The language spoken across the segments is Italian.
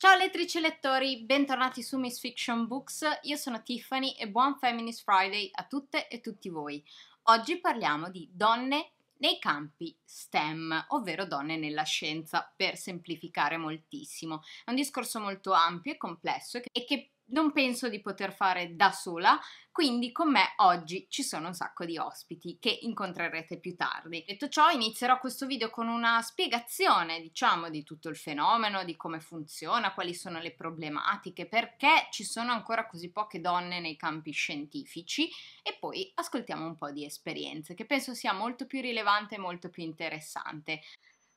Ciao lettrici e lettori, bentornati su Miss Fiction Books, io sono Tiffany e buon Feminist Friday a tutte e tutti voi. Oggi parliamo di donne nei campi STEM, ovvero donne nella scienza, per semplificare moltissimo. È un discorso molto ampio e complesso e che non penso di poter fare da sola, quindi con me oggi ci sono un sacco di ospiti che incontrerete più tardi. Detto ciò, inizierò questo video con una spiegazione, diciamo, di tutto il fenomeno, di come funziona, quali sono le problematiche, perché ci sono ancora così poche donne nei campi scientifici e poi ascoltiamo un po' di esperienze che penso sia molto più rilevante e molto più interessante.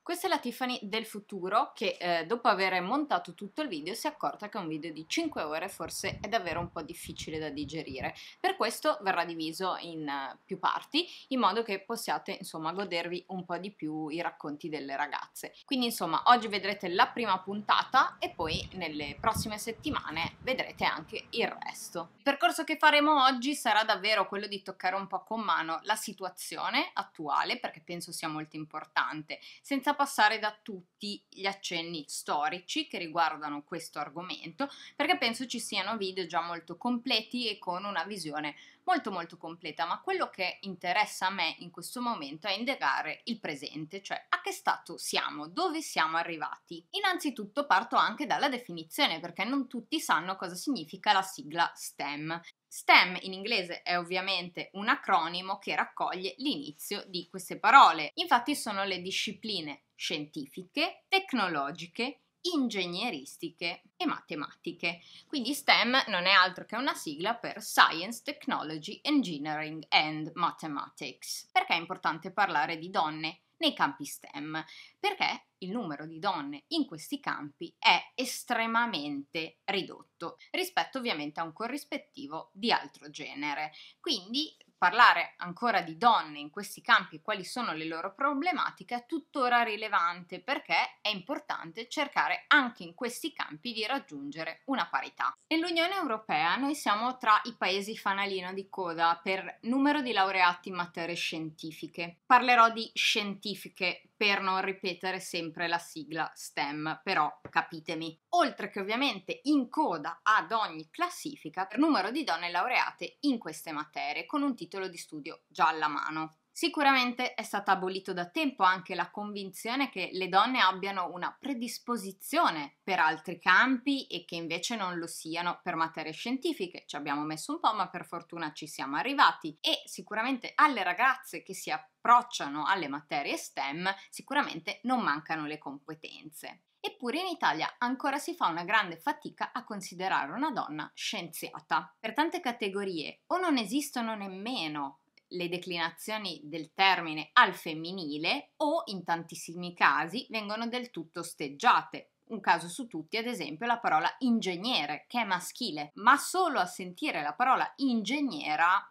Questa è la Tiffany del futuro che eh, dopo aver montato tutto il video si è accorta che un video di 5 ore forse è davvero un po' difficile da digerire. Per questo verrà diviso in uh, più parti in modo che possiate insomma godervi un po' di più i racconti delle ragazze. Quindi insomma oggi vedrete la prima puntata e poi nelle prossime settimane vedrete anche il resto. Il percorso che faremo oggi sarà davvero quello di toccare un po' con mano la situazione attuale perché penso sia molto importante senza senza passare da tutti gli accenni storici che riguardano questo argomento, perché penso ci siano video già molto completi e con una visione molto molto completa, ma quello che interessa a me in questo momento è indagare il presente, cioè a che stato siamo, dove siamo arrivati. Innanzitutto parto anche dalla definizione, perché non tutti sanno cosa significa la sigla STEM. STEM in inglese è ovviamente un acronimo che raccoglie l'inizio di queste parole. Infatti sono le discipline scientifiche, tecnologiche, ingegneristiche e matematiche. Quindi STEM non è altro che una sigla per Science, Technology, Engineering and Mathematics. Perché è importante parlare di donne? nei campi STEM, perché il numero di donne in questi campi è estremamente ridotto rispetto ovviamente a un corrispettivo di altro genere. Quindi parlare ancora di donne in questi campi e quali sono le loro problematiche è tuttora rilevante perché è importante cercare anche in questi campi di raggiungere una parità. Nell'Unione Europea noi siamo tra i paesi fanalino di coda per numero di laureati in materie scientifiche. Parlerò di scientifiche per non ripetere sempre la sigla STEM, però capitemi oltre che ovviamente in coda ad ogni classifica per numero di donne laureate in queste materie, con un titolo di studio già alla mano. Sicuramente è stata abolita da tempo anche la convinzione che le donne abbiano una predisposizione per altri campi e che invece non lo siano per materie scientifiche. Ci abbiamo messo un po', ma per fortuna ci siamo arrivati e sicuramente alle ragazze che si approcciano alle materie STEM sicuramente non mancano le competenze. Eppure in Italia ancora si fa una grande fatica a considerare una donna scienziata. Per tante categorie o non esistono nemmeno le declinazioni del termine al femminile o in tantissimi casi vengono del tutto osteggiate. Un caso su tutti, ad esempio, la parola ingegnere, che è maschile, ma solo a sentire la parola ingegnera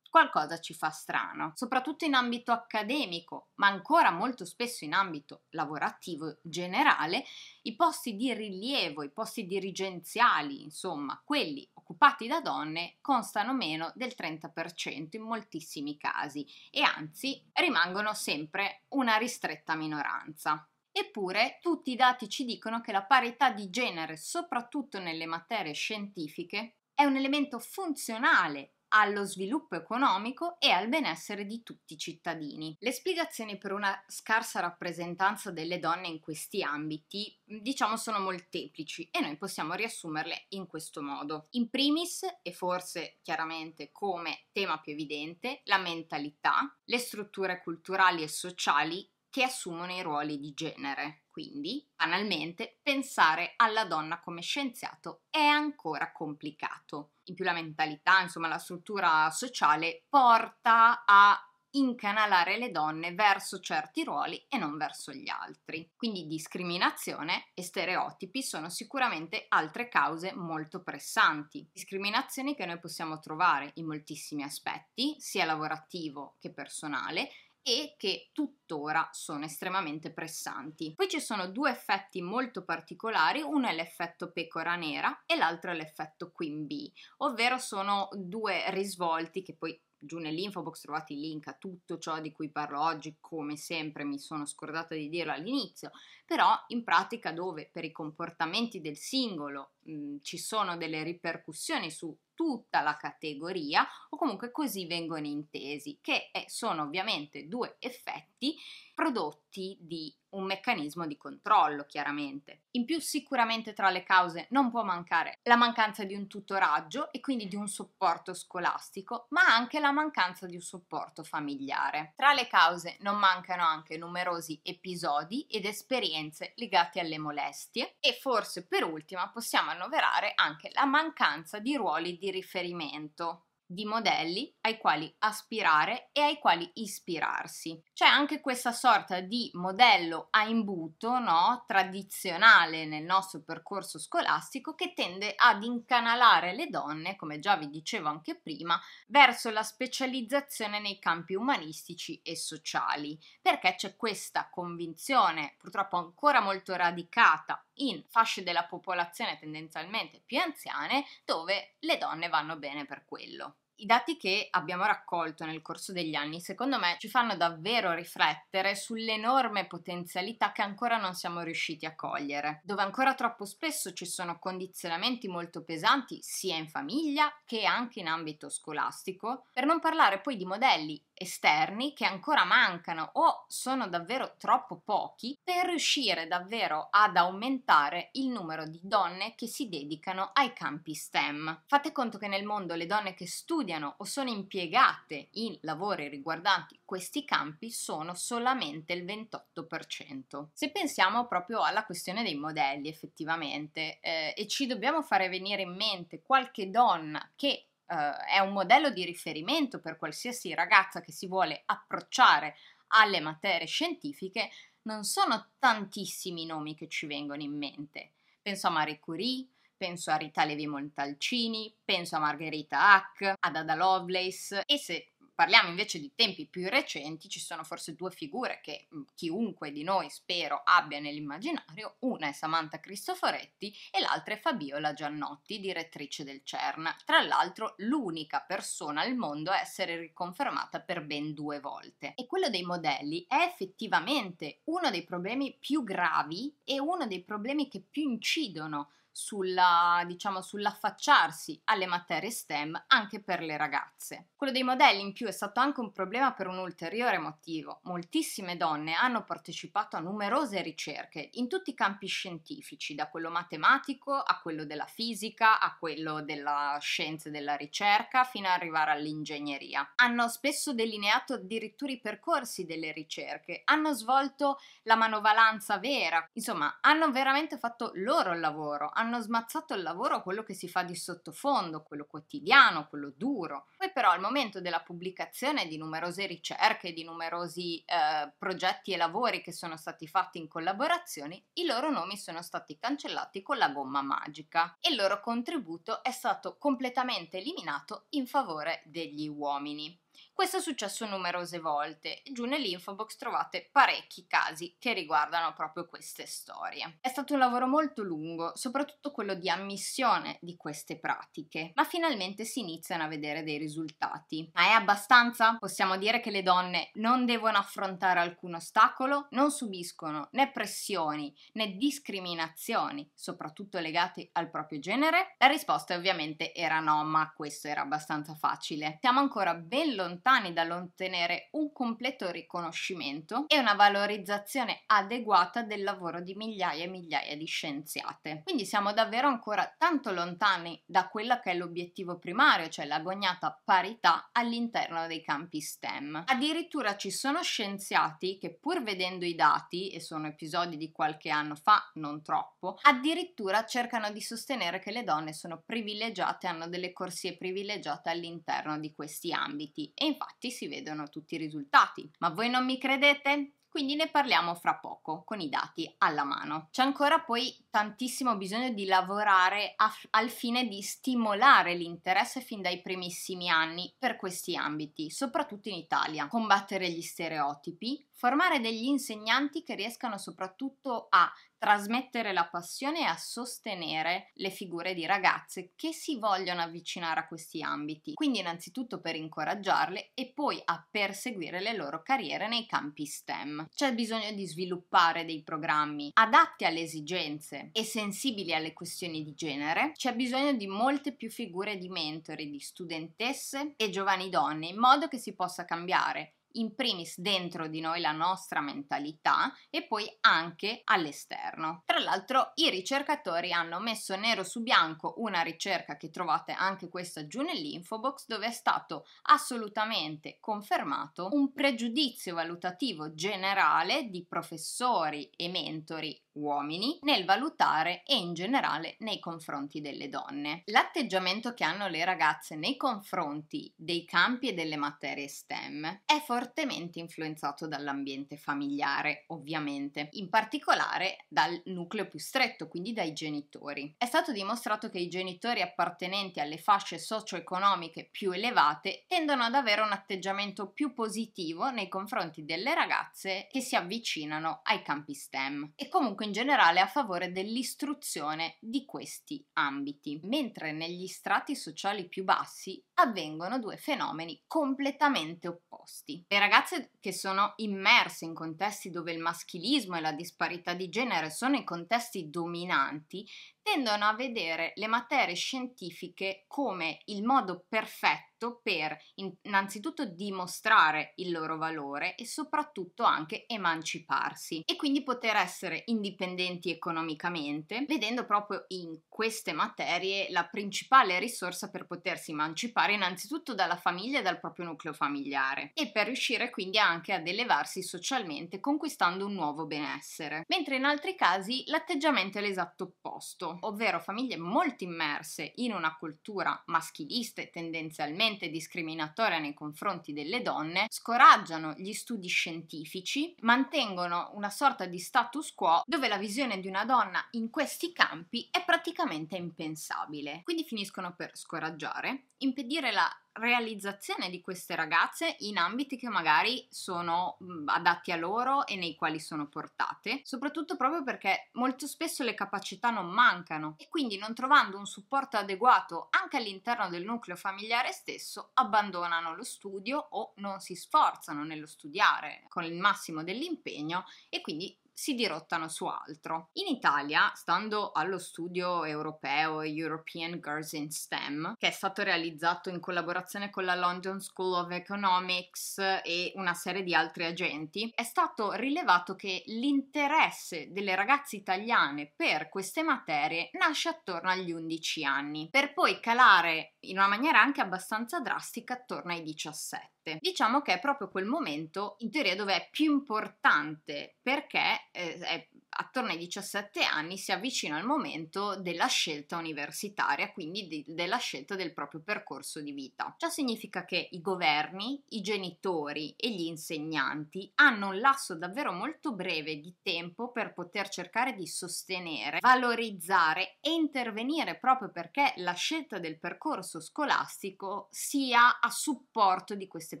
qualcosa ci fa strano, soprattutto in ambito accademico, ma ancora molto spesso in ambito lavorativo generale, i posti di rilievo, i posti dirigenziali, insomma, quelli occupati da donne, constano meno del 30% in moltissimi casi e anzi rimangono sempre una ristretta minoranza. Eppure tutti i dati ci dicono che la parità di genere, soprattutto nelle materie scientifiche, è un elemento funzionale allo sviluppo economico e al benessere di tutti i cittadini. Le spiegazioni per una scarsa rappresentanza delle donne in questi ambiti, diciamo, sono molteplici e noi possiamo riassumerle in questo modo. In primis, e forse chiaramente come tema più evidente, la mentalità, le strutture culturali e sociali che assumono i ruoli di genere. Quindi, banalmente, pensare alla donna come scienziato è ancora complicato. In più la mentalità, insomma, la struttura sociale porta a incanalare le donne verso certi ruoli e non verso gli altri. Quindi discriminazione e stereotipi sono sicuramente altre cause molto pressanti. Discriminazioni che noi possiamo trovare in moltissimi aspetti, sia lavorativo che personale, e che tuttora sono estremamente pressanti. Poi ci sono due effetti molto particolari, uno è l'effetto pecora nera e l'altro è l'effetto Queen Bee, ovvero sono due risvolti che poi giù nell'info box trovate il link a tutto ciò di cui parlo oggi, come sempre mi sono scordata di dirlo all'inizio, però in pratica dove per i comportamenti del singolo mh, ci sono delle ripercussioni su tutta la categoria o comunque così vengono intesi, che eh, sono ovviamente due effetti prodotti di un meccanismo di controllo, chiaramente. In più, sicuramente tra le cause non può mancare la mancanza di un tutoraggio e quindi di un supporto scolastico, ma anche la mancanza di un supporto familiare. Tra le cause non mancano anche numerosi episodi ed esperienze legate alle molestie e forse per ultima possiamo annoverare anche la mancanza di ruoli di riferimento di modelli ai quali aspirare e ai quali ispirarsi. C'è anche questa sorta di modello a imbuto, no? tradizionale nel nostro percorso scolastico che tende ad incanalare le donne, come già vi dicevo anche prima, verso la specializzazione nei campi umanistici e sociali, perché c'è questa convinzione, purtroppo ancora molto radicata in fasce della popolazione tendenzialmente più anziane dove le donne vanno bene per quello. I dati che abbiamo raccolto nel corso degli anni, secondo me, ci fanno davvero riflettere sull'enorme potenzialità che ancora non siamo riusciti a cogliere, dove ancora troppo spesso ci sono condizionamenti molto pesanti sia in famiglia che anche in ambito scolastico, per non parlare poi di modelli esterni che ancora mancano o sono davvero troppo pochi per riuscire davvero ad aumentare il numero di donne che si dedicano ai campi STEM. Fate conto che nel mondo le donne che studiano studiano o sono impiegate in lavori riguardanti questi campi sono solamente il 28%. Se pensiamo proprio alla questione dei modelli effettivamente eh, e ci dobbiamo fare venire in mente qualche donna che Uh, è un modello di riferimento per qualsiasi ragazza che si vuole approcciare alle materie scientifiche, non sono tantissimi i nomi che ci vengono in mente. Penso a Marie Curie, penso a Rita Levi Montalcini, penso a Margherita Hack, ad Ada Lovelace e se parliamo invece di tempi più recenti, ci sono forse due figure che chiunque di noi spero abbia nell'immaginario, una è Samantha Cristoforetti e l'altra è Fabiola Giannotti, direttrice del CERN, tra l'altro l'unica persona al mondo a essere riconfermata per ben due volte. E quello dei modelli è effettivamente uno dei problemi più gravi e uno dei problemi che più incidono sulla, diciamo, sull'affacciarsi alle materie STEM anche per le ragazze. Quello dei modelli in più è stato anche un problema per un ulteriore motivo. Moltissime donne hanno partecipato a numerose ricerche in tutti i campi scientifici, da quello matematico a quello della fisica, a quello della scienza e della ricerca, fino ad arrivare all'ingegneria. Hanno spesso delineato addirittura i percorsi delle ricerche, hanno svolto la manovalanza vera, insomma hanno veramente fatto loro il lavoro, hanno smazzato il lavoro quello che si fa di sottofondo, quello quotidiano, quello duro. Poi però al momento della pubblicazione di numerose ricerche, di numerosi eh, progetti e lavori che sono stati fatti in collaborazione, i loro nomi sono stati cancellati con la gomma magica e il loro contributo è stato completamente eliminato in favore degli uomini. Questo è successo numerose volte e giù nell'infobox trovate parecchi casi che riguardano proprio queste storie. È stato un lavoro molto lungo, soprattutto quello di ammissione di queste pratiche, ma finalmente si iniziano a vedere dei risultati. Ma è abbastanza? Possiamo dire che le donne non devono affrontare alcun ostacolo, non subiscono né pressioni né discriminazioni, soprattutto legate al proprio genere? La risposta ovviamente era no, ma questo era abbastanza facile. Siamo ancora ben lontani lontani dall'ottenere un completo riconoscimento e una valorizzazione adeguata del lavoro di migliaia e migliaia di scienziate. Quindi siamo davvero ancora tanto lontani da quello che è l'obiettivo primario, cioè l'agognata parità all'interno dei campi STEM. Addirittura ci sono scienziati che pur vedendo i dati, e sono episodi di qualche anno fa, non troppo, addirittura cercano di sostenere che le donne sono privilegiate, hanno delle corsie privilegiate all'interno di questi ambiti. E infatti infatti si vedono tutti i risultati. Ma voi non mi credete? quindi ne parliamo fra poco con i dati alla mano. C'è ancora poi tantissimo bisogno di lavorare a, al fine di stimolare l'interesse fin dai primissimi anni per questi ambiti, soprattutto in Italia, combattere gli stereotipi, formare degli insegnanti che riescano soprattutto a trasmettere la passione e a sostenere le figure di ragazze che si vogliono avvicinare a questi ambiti, quindi innanzitutto per incoraggiarle e poi a perseguire le loro carriere nei campi STEM. C'è bisogno di sviluppare dei programmi adatti alle esigenze e sensibili alle questioni di genere, c'è bisogno di molte più figure di mentori, di studentesse e giovani donne, in modo che si possa cambiare in primis dentro di noi la nostra mentalità e poi anche all'esterno. Tra l'altro i ricercatori hanno messo nero su bianco una ricerca che trovate anche questa giù nell'info box dove è stato assolutamente confermato un pregiudizio valutativo generale di professori e mentori uomini nel valutare e in generale nei confronti delle donne. L'atteggiamento che hanno le ragazze nei confronti dei campi e delle materie STEM è fortemente influenzato dall'ambiente familiare, ovviamente, in particolare dal nucleo più stretto, quindi dai genitori. È stato dimostrato che i genitori appartenenti alle fasce socio-economiche più elevate tendono ad avere un atteggiamento più positivo nei confronti delle ragazze che si avvicinano ai campi STEM e comunque comunque in generale a favore dell'istruzione di questi ambiti, mentre negli strati sociali più bassi avvengono due fenomeni completamente opposti. Le ragazze che sono immerse in contesti dove il maschilismo e la disparità di genere sono i contesti dominanti tendono a vedere le materie scientifiche come il modo perfetto perfetto per innanzitutto dimostrare il loro valore e soprattutto anche emanciparsi e quindi poter essere indipendenti economicamente, vedendo proprio in queste materie la principale risorsa per potersi emancipare innanzitutto dalla famiglia e dal proprio nucleo familiare e per riuscire quindi anche ad elevarsi socialmente conquistando un nuovo benessere. Mentre in altri casi l'atteggiamento è l'esatto opposto, ovvero famiglie molto immerse in una cultura maschilista e tendenzialmente estremamente discriminatoria nei confronti delle donne, scoraggiano gli studi scientifici, mantengono una sorta di status quo dove la visione di una donna in questi campi è praticamente impensabile. Quindi finiscono per scoraggiare, impedire la realizzazione di queste ragazze in ambiti che magari sono adatti a loro e nei quali sono portate, soprattutto proprio perché molto spesso le capacità non mancano e quindi non trovando un supporto adeguato anche all'interno del nucleo familiare stesso abbandonano lo studio o non si sforzano nello studiare con il massimo dell'impegno e quindi si dirottano su altro. In Italia, stando allo studio europeo European Girls in STEM, che è stato realizzato in collaborazione con la London School of Economics e una serie di altri agenti, è stato rilevato che l'interesse delle ragazze italiane per queste materie nasce attorno agli 11 anni, per poi calare in una maniera anche abbastanza drastica attorno ai 17. Diciamo che è proprio quel momento in teoria dove è più importante perché eh, è attorno ai 17 anni si avvicina al momento della scelta universitaria, quindi di, della scelta del proprio percorso di vita. Ciò significa che i governi, i genitori e gli insegnanti hanno un lasso davvero molto breve di tempo per poter cercare di sostenere, valorizzare e intervenire proprio perché la scelta del percorso scolastico sia a supporto di queste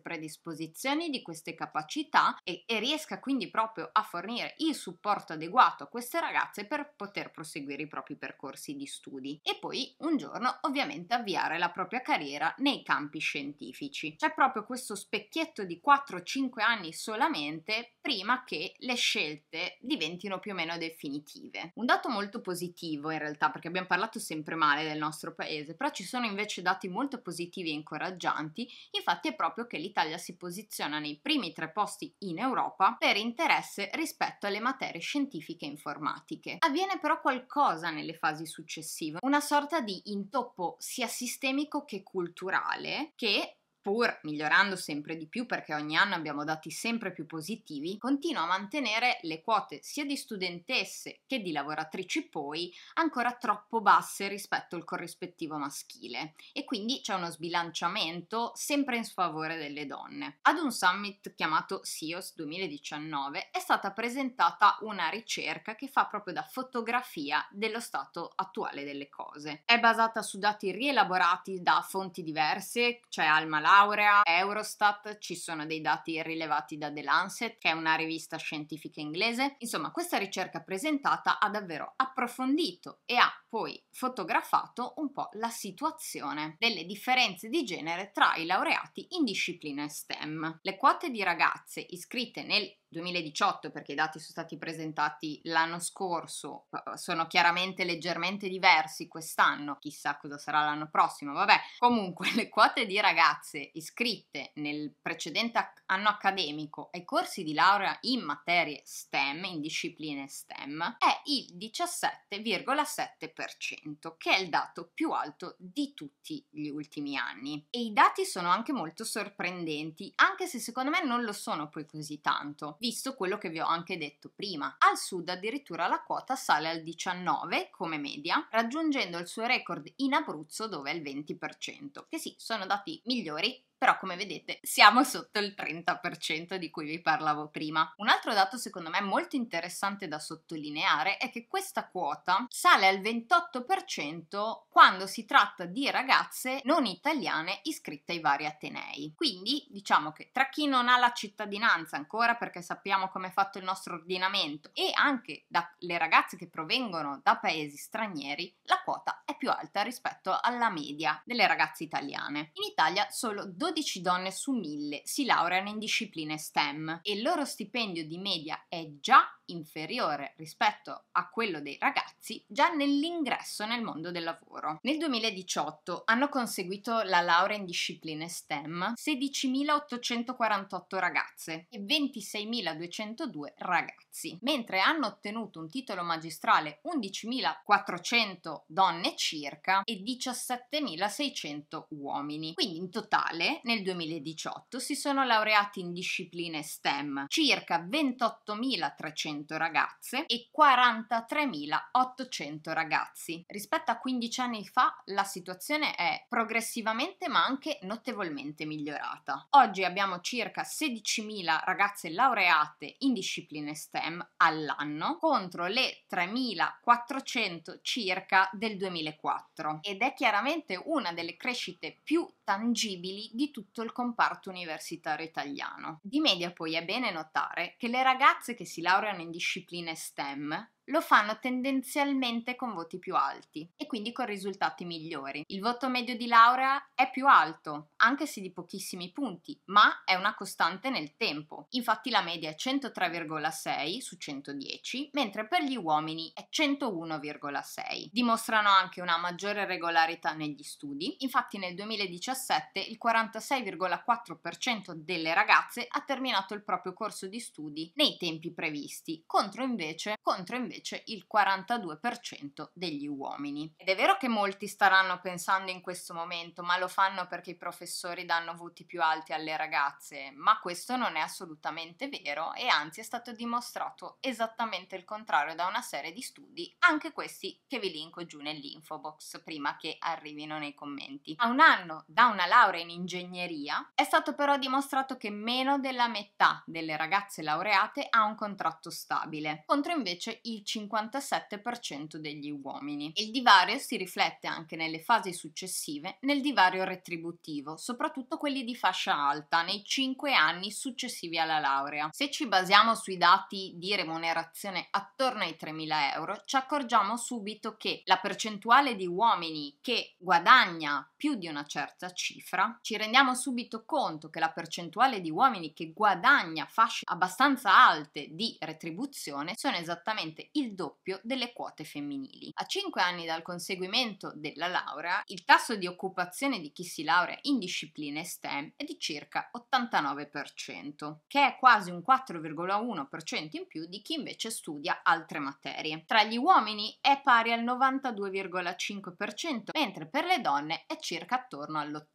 predisposizioni, di queste capacità e, e riesca quindi proprio a fornire il supporto adeguato adeguato a queste ragazze per poter proseguire i propri percorsi di studi e poi un giorno ovviamente avviare la propria carriera nei campi scientifici. C'è proprio questo specchietto di 4-5 anni solamente prima che le scelte diventino più o meno definitive. Un dato molto positivo in realtà, perché abbiamo parlato sempre male del nostro paese, però ci sono invece dati molto positivi e incoraggianti, infatti è proprio che l'Italia si posiziona nei primi tre posti in Europa per interesse rispetto alle materie scientifiche specifiche informatiche. Avviene però qualcosa nelle fasi successive, una sorta di intoppo sia sistemico che culturale che pur migliorando sempre di più perché ogni anno abbiamo dati sempre più positivi, continua a mantenere le quote sia di studentesse che di lavoratrici poi ancora troppo basse rispetto al corrispettivo maschile e quindi c'è uno sbilanciamento sempre in sfavore delle donne. Ad un summit chiamato SIOS 2019 è stata presentata una ricerca che fa proprio da fotografia dello stato attuale delle cose. È basata su dati rielaborati da fonti diverse, cioè Alma Lab, laurea Eurostat, ci sono dei dati rilevati da The Lancet, che è una rivista scientifica inglese. Insomma, questa ricerca presentata ha davvero approfondito e ha poi fotografato un po' la situazione delle differenze di genere tra i laureati in discipline STEM. Le quote di ragazze iscritte nel 2018 perché i dati sono stati presentati l'anno scorso, eh, sono chiaramente leggermente diversi quest'anno, chissà cosa sarà l'anno prossimo, vabbè. Comunque le quote di ragazze iscritte nel precedente anno accademico ai corsi di laurea in materie STEM, in discipline STEM, è il 17,7%, che è il dato più alto di tutti gli ultimi anni. E i dati sono anche molto sorprendenti, anche se secondo me non lo sono poi così tanto visto quello che vi ho anche detto prima. Al sud addirittura la quota sale al 19 come media, raggiungendo il suo record in Abruzzo dove è il 20%, che sì, sono dati migliori però come vedete siamo sotto il 30% di cui vi parlavo prima. Un altro dato secondo me molto interessante da sottolineare è che questa quota sale al 28% quando si tratta di ragazze non italiane iscritte ai vari atenei. Quindi diciamo che tra chi non ha la cittadinanza ancora perché sappiamo come è fatto il nostro ordinamento e anche dalle ragazze che provengono da paesi stranieri, la quota è più alta rispetto alla media delle ragazze italiane. In Italia solo 12 12 donne su 1000 si laureano in discipline STEM e il loro stipendio di media è già inferiore rispetto a quello dei ragazzi già nell'ingresso nel mondo del lavoro. Nel 2018 hanno conseguito la laurea in discipline STEM 16.848 ragazze e 26.202 ragazzi, mentre hanno ottenuto un titolo magistrale 11.400 donne circa e 17.600 uomini. Quindi in totale nel 2018 si sono laureati in discipline STEM circa 28.300 1.800 ragazze e 43.800 ragazzi. Rispetto a 15 anni fa la situazione è progressivamente ma anche notevolmente migliorata. Oggi abbiamo circa 16.000 ragazze laureate in discipline STEM all'anno contro le 3.400 circa del 2004 ed è chiaramente una delle crescite più tangibili di tutto il comparto universitario italiano. Di media poi è bene notare che le ragazze che si laureano in discipline STEM lo fanno tendenzialmente con voti più alti e quindi con risultati migliori. Il voto medio di laurea è più alto, anche se di pochissimi punti, ma è una costante nel tempo. Infatti la media è 103,6 su 110, mentre per gli uomini è 101,6. Dimostrano anche una maggiore regolarità negli studi. Infatti nel 2017 il 46,4% delle ragazze ha terminato il proprio corso di studi nei tempi previsti, contro invece, contro invece invece il 42% degli uomini. Ed è vero che molti staranno pensando in questo momento, ma lo fanno perché i professori danno voti più alti alle ragazze, ma questo non è assolutamente vero e anzi è stato dimostrato esattamente il contrario da una serie di studi, anche questi che vi linko giù nell'info box prima che arrivino nei commenti. A un anno da una laurea in ingegneria è stato però dimostrato che meno della metà delle ragazze laureate ha un contratto stabile, contro invece il il 57% degli uomini. Il divario si riflette anche nelle fasi successive nel divario retributivo, soprattutto quelli di fascia alta, nei 5 anni successivi alla laurea. Se ci basiamo sui dati di remunerazione attorno ai 3.000 euro, ci accorgiamo subito che la percentuale di uomini che guadagna più di una certa cifra, ci rendiamo subito conto che la percentuale di uomini che guadagna fasce abbastanza alte di retribuzione sono esattamente il doppio delle quote femminili. A 5 anni dal conseguimento della laurea, il tasso di occupazione di chi si laurea in discipline STEM è di circa 89%, che è quasi un 4,1% in più di chi invece studia altre materie. Tra gli uomini è pari al 92,5%, mentre per le donne è circa attorno all'85%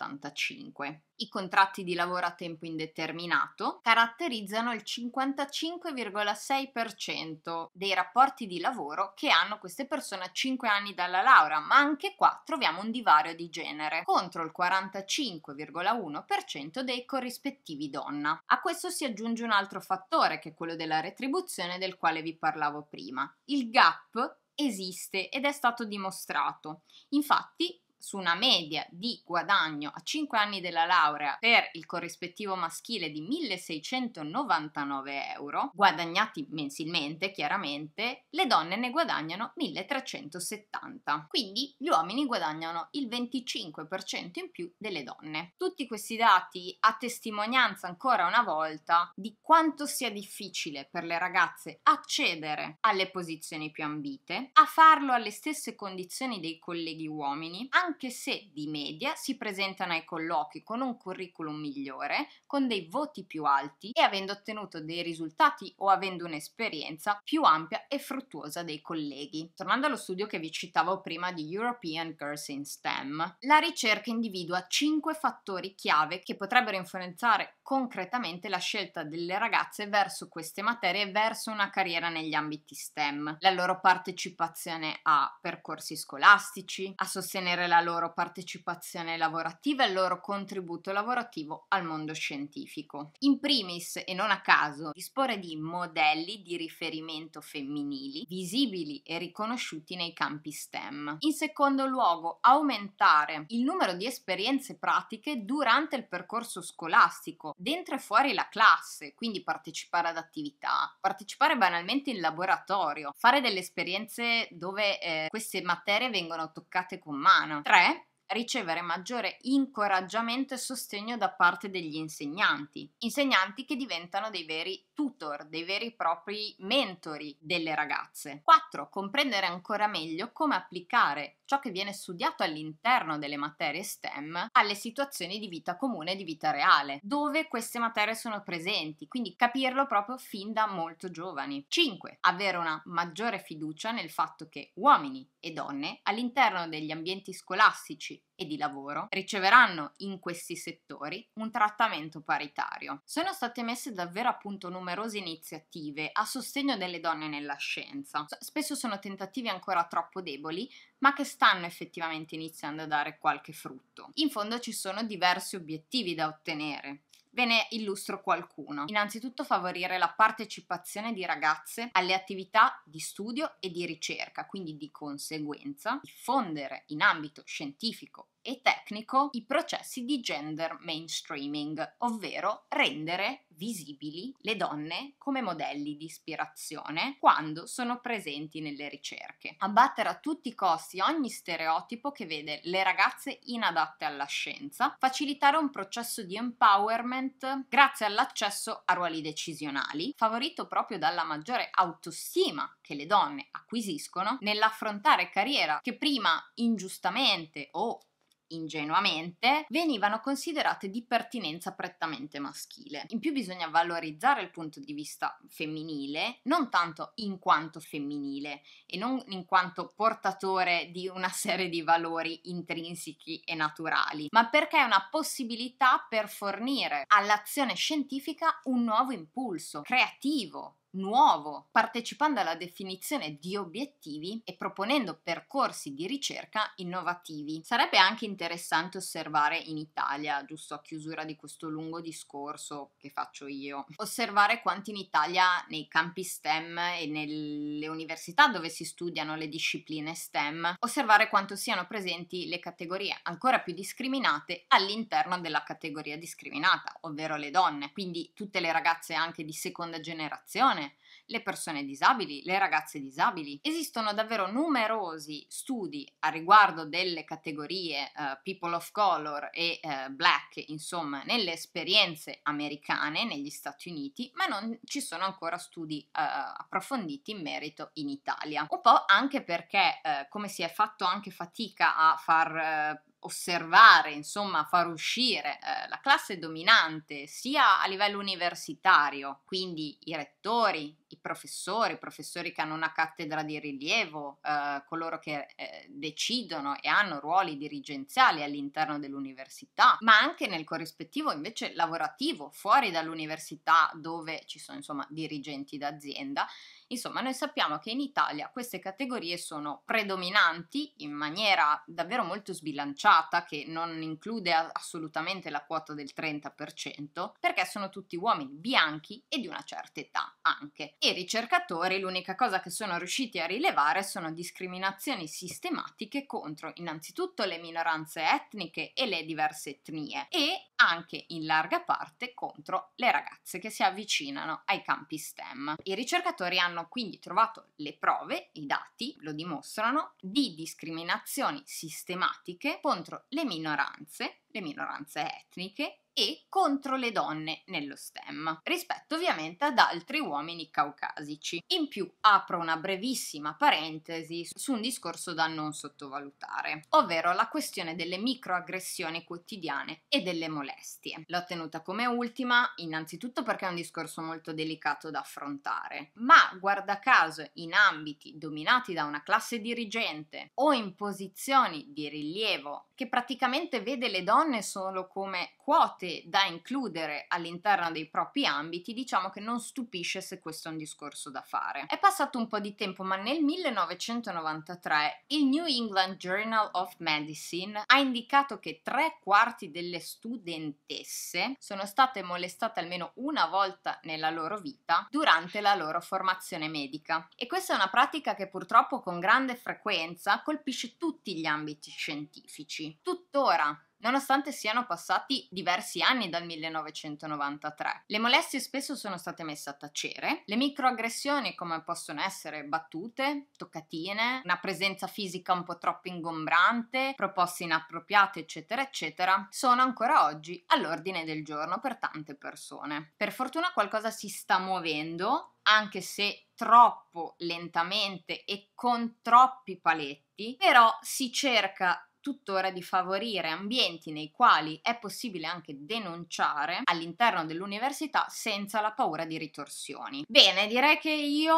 i contratti di lavoro a tempo indeterminato caratterizzano il 55,6% dei rapporti di lavoro che hanno queste persone a 5 anni dalla laurea, ma anche qua troviamo un divario di genere contro il 45,1% dei corrispettivi donna. A questo si aggiunge un altro fattore che è quello della retribuzione del quale vi parlavo prima. Il gap esiste ed è stato dimostrato. Infatti su una media di guadagno a 5 anni della laurea per il corrispettivo maschile di 1699 euro, guadagnati mensilmente chiaramente, le donne ne guadagnano 1370. Quindi gli uomini guadagnano il 25% in più delle donne. Tutti questi dati a testimonianza ancora una volta di quanto sia difficile per le ragazze accedere alle posizioni più ambite, a farlo alle stesse condizioni dei colleghi uomini, anche anche se di media si presentano ai colloqui con un curriculum migliore, con dei voti più alti e avendo ottenuto dei risultati o avendo un'esperienza più ampia e fruttuosa dei colleghi. Tornando allo studio che vi citavo prima di European Girls in STEM, la ricerca individua 5 fattori chiave che potrebbero influenzare concretamente la scelta delle ragazze verso queste materie e verso una carriera negli ambiti STEM. La loro partecipazione a percorsi scolastici, a sostenere la la loro partecipazione lavorativa e il loro contributo lavorativo al mondo scientifico. In primis e non a caso disporre di modelli di riferimento femminili visibili e riconosciuti nei campi STEM. In secondo luogo aumentare il numero di esperienze pratiche durante il percorso scolastico, dentro e fuori la classe, quindi partecipare ad attività, partecipare banalmente in laboratorio, fare delle esperienze dove eh, queste materie vengono toccate con mano. 3. Ricevere maggiore incoraggiamento e sostegno da parte degli insegnanti, insegnanti che diventano dei veri tutor, dei veri e propri mentori delle ragazze. 4. Comprendere ancora meglio come applicare ciò che viene studiato all'interno delle materie STEM alle situazioni di vita comune e di vita reale, dove queste materie sono presenti, quindi capirlo proprio fin da molto giovani. 5. Avere una maggiore fiducia nel fatto che uomini e donne all'interno degli ambienti scolastici e di lavoro riceveranno in questi settori un trattamento paritario. Sono state messe davvero appunto numerose iniziative a sostegno delle donne nella scienza. Spesso sono tentativi ancora troppo deboli, ma che stanno effettivamente iniziando a dare qualche frutto. In fondo ci sono diversi obiettivi da ottenere. Ve ne illustro qualcuno. Innanzitutto favorire la partecipazione di ragazze alle attività di studio e di ricerca, quindi di conseguenza diffondere in ambito scientifico e tecnico i processi di gender mainstreaming, ovvero rendere visibili le donne come modelli di ispirazione quando sono presenti nelle ricerche. Abbattere a tutti i costi ogni stereotipo che vede le ragazze inadatte alla scienza, facilitare un processo di empowerment grazie all'accesso a ruoli decisionali, favorito proprio dalla maggiore autostima che le donne acquisiscono nell'affrontare carriera che prima ingiustamente o ingenuamente, venivano considerate di pertinenza prettamente maschile. In più bisogna valorizzare il punto di vista femminile, non tanto in quanto femminile e non in quanto portatore di una serie di valori intrinsechi e naturali, ma perché è una possibilità per fornire all'azione scientifica un nuovo impulso creativo nuovo, partecipando alla definizione di obiettivi e proponendo percorsi di ricerca innovativi. Sarebbe anche interessante osservare in Italia, giusto a chiusura di questo lungo discorso che faccio io, osservare quanti in Italia nei campi STEM e nelle università dove si studiano le discipline STEM, osservare quanto siano presenti le categorie ancora più discriminate all'interno della categoria discriminata, ovvero le donne, quindi tutte le ragazze anche di seconda generazione le persone disabili, le ragazze disabili. Esistono davvero numerosi studi a riguardo delle categorie uh, people of color e uh, black, insomma, nelle esperienze americane, negli Stati Uniti, ma non ci sono ancora studi uh, approfonditi in merito in Italia. Un po' anche perché, come si è fatto anche fatica a far osservare, insomma, far uscire eh, la classe dominante sia a livello universitario, quindi i rettori, i professori, professori che hanno una cattedra di rilievo, eh, coloro che eh, decidono e hanno ruoli dirigenziali all'interno dell'università, ma anche nel corrispettivo invece lavorativo fuori dall'università dove ci sono insomma dirigenti d'azienda. Insomma, noi sappiamo che in Italia queste categorie sono predominanti in maniera davvero molto sbilanciata, che non include assolutamente la quota del 30%, perché sono tutti uomini bianchi e di una certa età anche. I ricercatori l'unica cosa che sono riusciti a rilevare sono discriminazioni sistematiche contro innanzitutto le minoranze etniche e le diverse etnie e anche in larga parte contro le ragazze che si avvicinano ai campi STEM. I ricercatori hanno quindi trovato le prove, i dati lo dimostrano, di discriminazioni sistematiche contro le minoranze, le minoranze etniche e contro le donne nello STEM, rispetto ovviamente ad altri uomini caucasici. In più apro una brevissima parentesi su un discorso da non sottovalutare, ovvero la questione delle microaggressioni quotidiane e delle molestie. L'ho tenuta come ultima innanzitutto perché è un discorso molto delicato da affrontare, ma guarda caso in ambiti dominati da una classe dirigente o in posizioni di rilievo che praticamente vede le donne solo come quote scelte da includere all'interno dei propri ambiti, diciamo che non stupisce se questo è un discorso da fare. È passato un po' di tempo, ma nel 1993 il New England Journal of Medicine ha indicato che tre quarti delle studentesse sono state molestate almeno una volta nella loro vita durante la loro formazione medica. E questa è una pratica che purtroppo con grande frequenza colpisce tutti gli ambiti scientifici. Tuttora nonostante siano passati diversi anni dal 1993. Le molestie spesso sono state messe a tacere, le microaggressioni come possono essere battute, toccatine, una presenza fisica un po' troppo ingombrante, proposte inappropriate, eccetera, eccetera, sono ancora oggi all'ordine del giorno per tante persone. Per fortuna qualcosa si sta muovendo, anche se troppo lentamente e con troppi paletti, però si cerca tuttora di favorire ambienti nei quali è possibile anche denunciare all'interno dell'università senza la paura di ritorsioni. Bene, direi che io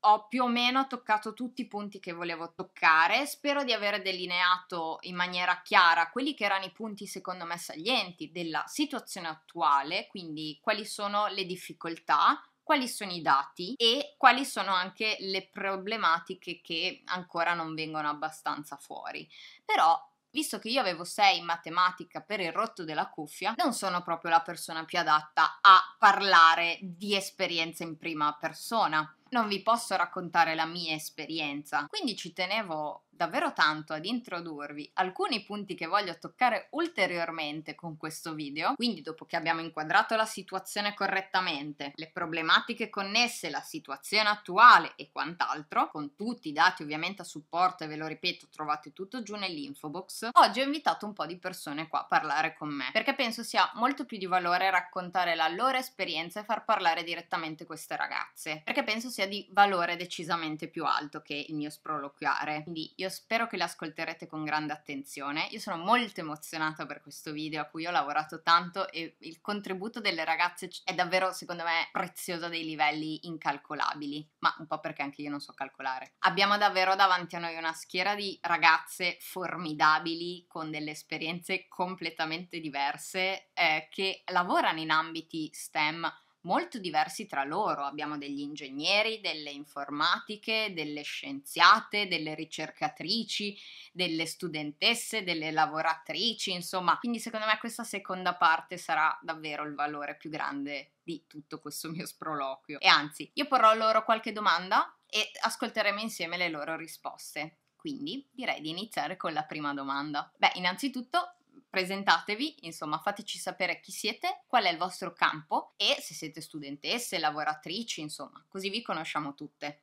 ho più o meno toccato tutti i punti che volevo toccare. Spero di aver delineato in maniera chiara quelli che erano i punti secondo me salienti della situazione attuale, quindi quali sono le difficoltà, quali sono i dati e quali sono anche le problematiche che ancora non vengono abbastanza fuori. Però visto che io avevo 6 in matematica per il rotto della cuffia, non sono proprio la persona più adatta a parlare di esperienza in prima persona. Non vi posso raccontare la mia esperienza, quindi ci tenevo davvero tanto ad introdurvi alcuni punti che voglio toccare ulteriormente con questo video, quindi dopo che abbiamo inquadrato la situazione correttamente, le problematiche connesse, la situazione attuale e quant'altro, con tutti i dati ovviamente a supporto e ve lo ripeto trovate tutto giù nell'info box, oggi ho invitato un po' di persone qua a parlare con me, perché penso sia molto più di valore raccontare la loro esperienza e far parlare direttamente queste ragazze, perché penso sia di valore decisamente più alto che il mio sproloquiare. Quindi io io spero che le ascolterete con grande attenzione. Io sono molto emozionata per questo video a cui ho lavorato tanto e il contributo delle ragazze è davvero, secondo me, prezioso a dei livelli incalcolabili, ma un po' perché anche io non so calcolare. Abbiamo davvero davanti a noi una schiera di ragazze formidabili con delle esperienze completamente diverse eh, che lavorano in ambiti STEM molto diversi tra loro. Abbiamo degli ingegneri, delle informatiche, delle scienziate, delle ricercatrici, delle studentesse, delle lavoratrici, insomma. Quindi secondo me questa seconda parte sarà davvero il valore più grande di tutto questo mio sproloquio. E anzi, io porrò loro qualche domanda e ascolteremo insieme le loro risposte. Quindi direi di iniziare con la prima domanda. Beh, innanzitutto presentatevi, insomma fateci sapere chi siete, qual è il vostro campo e se siete studentesse, lavoratrici, insomma, così vi conosciamo tutte.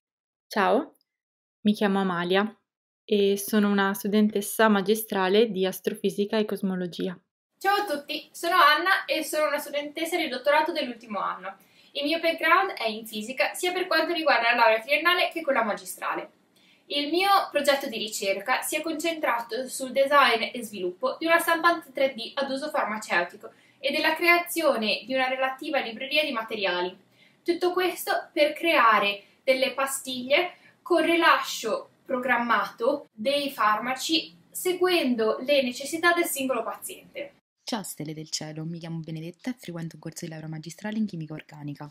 Ciao, mi chiamo Amalia e sono una studentessa magistrale di astrofisica e cosmologia. Ciao a tutti, sono Anna e sono una studentessa di dottorato dell'ultimo anno. Il mio background è in fisica sia per quanto riguarda la laurea triennale che quella magistrale. Il mio progetto di ricerca si è concentrato sul design e sviluppo di una stampante 3D ad uso farmaceutico e della creazione di una relativa libreria di materiali. Tutto questo per creare delle pastiglie con rilascio programmato dei farmaci seguendo le necessità del singolo paziente. Ciao stelle del cielo, mi chiamo Benedetta e frequento un corso di laurea magistrale in chimica organica.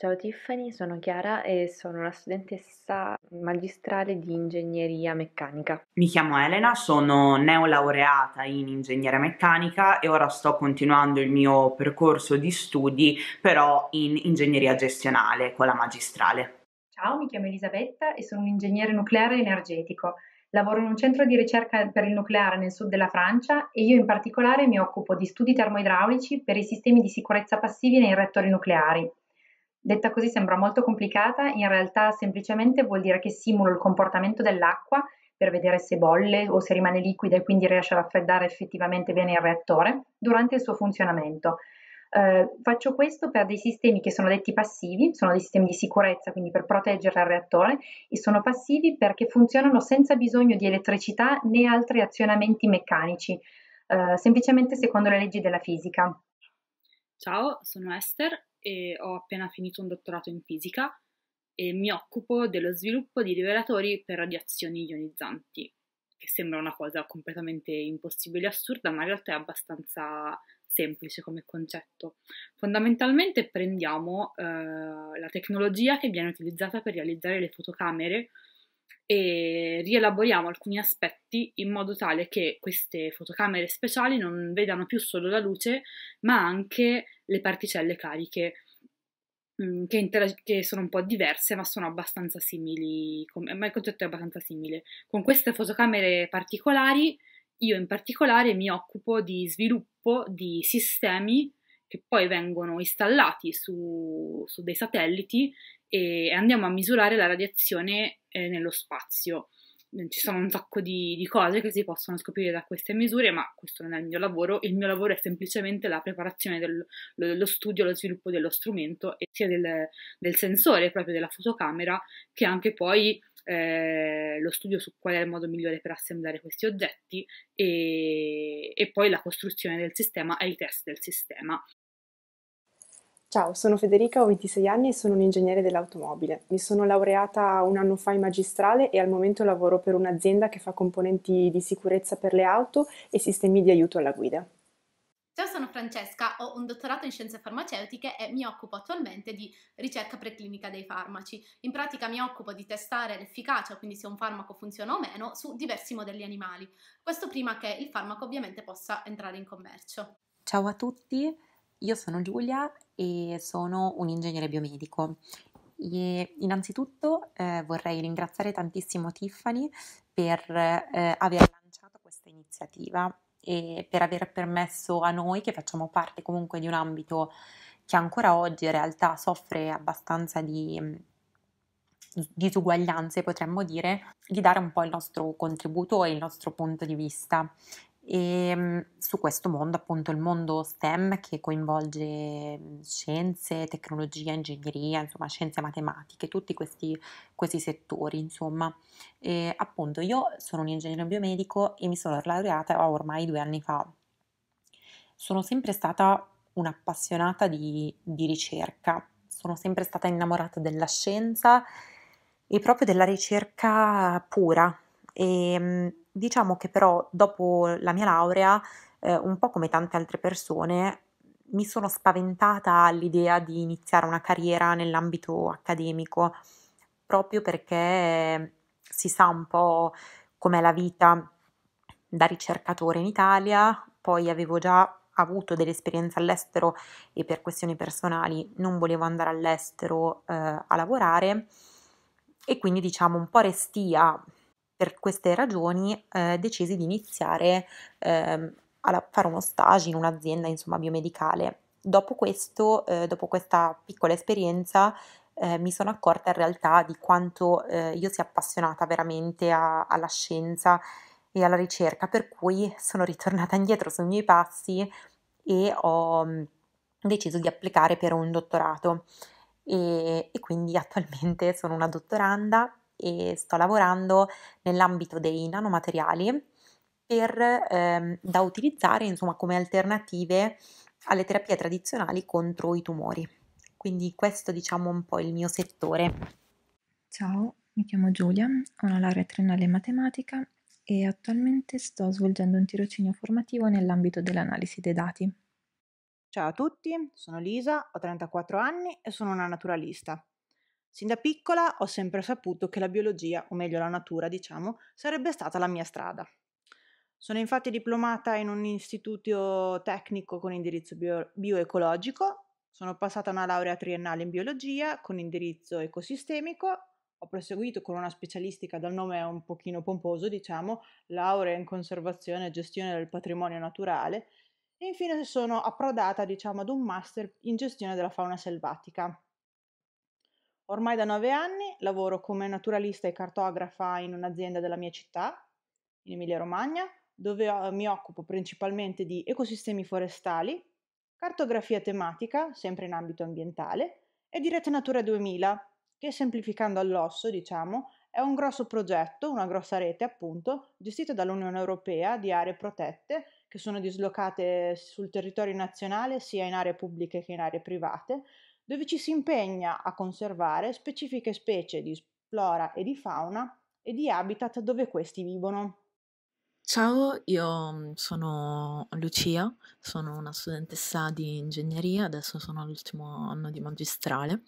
Ciao Tiffany, sono Chiara e sono una studentessa magistrale di ingegneria meccanica. Mi chiamo Elena, sono neolaureata in ingegneria meccanica e ora sto continuando il mio percorso di studi però in ingegneria gestionale con la magistrale. Ciao, mi chiamo Elisabetta e sono un ingegnere nucleare energetico. Lavoro in un centro di ricerca per il nucleare nel sud della Francia e io in particolare mi occupo di studi termoidraulici per i sistemi di sicurezza passivi nei reattori nucleari. Detta così sembra molto complicata, in realtà semplicemente vuol dire che simulo il comportamento dell'acqua per vedere se bolle o se rimane liquida e quindi riesce a raffreddare effettivamente bene il reattore durante il suo funzionamento. Eh, faccio questo per dei sistemi che sono detti passivi, sono dei sistemi di sicurezza, quindi per proteggere il reattore, e sono passivi perché funzionano senza bisogno di elettricità né altri azionamenti meccanici, eh, semplicemente secondo le leggi della fisica. Ciao, sono Esther e ho appena finito un dottorato in fisica e mi occupo dello sviluppo di rivelatori per radiazioni ionizzanti, che sembra una cosa completamente impossibile e assurda, ma in realtà è abbastanza semplice come concetto. Fondamentalmente prendiamo eh, la tecnologia che viene utilizzata per realizzare le fotocamere e rielaboriamo alcuni aspetti in modo tale che queste fotocamere speciali non vedano più solo la luce, ma anche le particelle cariche mm, che, interag- che sono un po' diverse, ma sono abbastanza simili, ma il concetto è abbastanza simile. Con queste fotocamere particolari, io in particolare mi occupo di sviluppo di sistemi che poi vengono installati su, su dei satelliti e andiamo a misurare la radiazione eh, nello spazio. Eh, ci sono un sacco di, di, cose che si possono scoprire da queste misure, ma questo non è il mio lavoro. Il mio lavoro è semplicemente la preparazione del, dello studio, lo sviluppo dello strumento e sia del, del sensore, proprio della fotocamera, che anche poi eh, lo studio su qual è il modo migliore per assemblare questi oggetti e, e poi la costruzione del sistema e i test del sistema. Ciao, sono Federica, ho 26 anni e sono un ingegnere dell'automobile. Mi sono laureata un anno fa in magistrale e al momento lavoro per un'azienda che fa componenti di sicurezza per le auto e sistemi di aiuto alla guida. Ciao, sono Francesca, ho un dottorato in scienze farmaceutiche e mi occupo attualmente di ricerca preclinica dei farmaci. In pratica mi occupo di testare l'efficacia, quindi se un farmaco funziona o meno, su diversi modelli animali. Questo prima che il farmaco ovviamente possa entrare in commercio. Ciao a tutti, io sono Giulia e sono un ingegnere biomedico. E innanzitutto eh, vorrei ringraziare tantissimo Tiffany per eh, aver lanciato questa iniziativa e per aver permesso a noi, che facciamo parte comunque di un ambito che ancora oggi in realtà soffre abbastanza di mm, disuguaglianze, potremmo dire, di dare un po' il nostro contributo e il nostro punto di vista e ehm, su questo mondo, appunto il mondo STEM che coinvolge mhmm, scienze, tecnologia, ingegneria, insomma scienze matematiche, tutti questi, questi settori, insomma. E, appunto io sono un ingegnere biomedico e mi sono laureata ormai due anni fa. Sono sempre stata un'appassionata di, di ricerca, sono sempre stata innamorata della scienza e proprio della ricerca pura, e, ehm, diciamo che però dopo la mia laurea, eh, un po' come tante altre persone, mi sono spaventata all'idea di iniziare una carriera nell'ambito accademico, proprio perché si sa un po' com'è la vita da ricercatore in Italia, poi avevo già avuto delle esperienze all'estero e per questioni personali non volevo andare all'estero eh, a lavorare e quindi diciamo un po' restia per queste ragioni eh, decisi di iniziare eh, a fare uno stage in un'azienda insomma, biomedicale. Dopo, questo, eh, dopo questa piccola esperienza eh, mi sono accorta in realtà di quanto eh, io sia appassionata veramente a, alla scienza e alla ricerca, per cui sono ritornata indietro sui miei passi e ho mm, deciso di applicare per un dottorato. e, e quindi attualmente sono una dottoranda e sto lavorando nell'ambito dei nanomateriali per, ehm, da utilizzare insomma, come alternative alle terapie tradizionali contro i tumori. Quindi questo diciamo un po' il mio settore. Ciao, mi chiamo Giulia, ho una laurea triennale in matematica e attualmente sto svolgendo un tirocinio formativo nell'ambito dell'analisi dei dati. Ciao a tutti, sono Lisa, ho 34 anni e sono una naturalista. Sin da piccola ho sempre saputo che la biologia, o meglio la natura, diciamo, sarebbe stata la mia strada. Sono infatti diplomata in un istituto tecnico con indirizzo bio- bioecologico, sono passata una laurea triennale in biologia con indirizzo ecosistemico, ho proseguito con una specialistica dal nome un pochino pomposo, diciamo, laurea in conservazione e gestione del patrimonio naturale e infine sono approdata, diciamo, ad un master in gestione della fauna selvatica, Ormai da nove anni lavoro come naturalista e cartografa in un'azienda della mia città, in Emilia-Romagna, dove eh, mi occupo principalmente di ecosistemi forestali, cartografia tematica, sempre in ambito ambientale, e di Rete Natura 2000, che semplificando all'osso, diciamo, è un grosso progetto, una grossa rete appunto, gestita dall'Unione Europea di aree protette che sono dislocate sul territorio nazionale sia in aree pubbliche che in aree private dove ci si impegna a conservare specifiche specie di flora e di fauna e di habitat dove questi vivono. Ciao, io mm, sono Lucia, sono una studentessa di ingegneria, adesso sono all'ultimo anno di magistrale.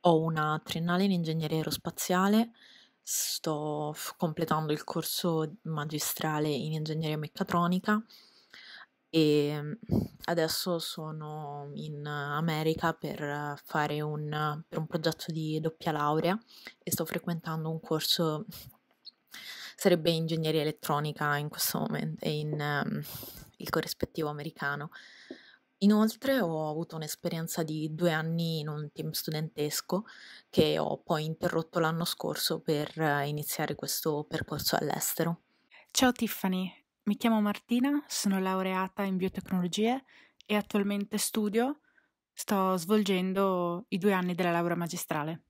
Ho una triennale in ingegneria aerospaziale, sto f- completando il corso magistrale in ingegneria meccatronica e ehm, adesso sono in America per fare un, per un progetto di doppia laurea e sto frequentando un corso sarebbe ingegneria elettronica in questo momento e in um, il corrispettivo americano. Inoltre ho avuto un'esperienza di due anni in un team studentesco che ho poi interrotto l'anno scorso per iniziare questo percorso all'estero. Ciao Tiffany, mi chiamo Martina, sono laureata in biotecnologie e attualmente studio, sto svolgendo i due anni della laurea magistrale.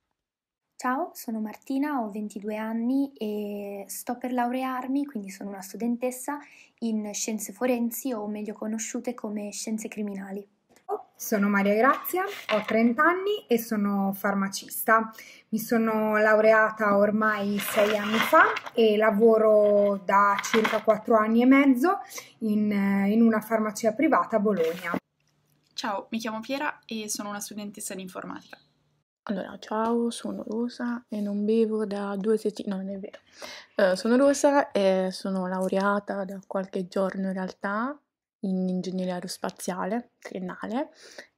Ciao, sono Martina, ho 22 anni e sto per laurearmi, quindi sono una studentessa in scienze forensi o meglio conosciute come scienze criminali. Sono Maria Grazia, ho 30 anni e sono farmacista. Mi sono laureata ormai sei anni fa e lavoro da circa quattro anni e mezzo in, in una farmacia privata a Bologna. Ciao, mi chiamo Piera e sono una studentessa di informatica. Allora, ciao, sono Rosa e non bevo da due settimane, no, non è vero. Eh, sono Rosa e sono laureata da qualche giorno in realtà in ingegneria aerospaziale, triennale,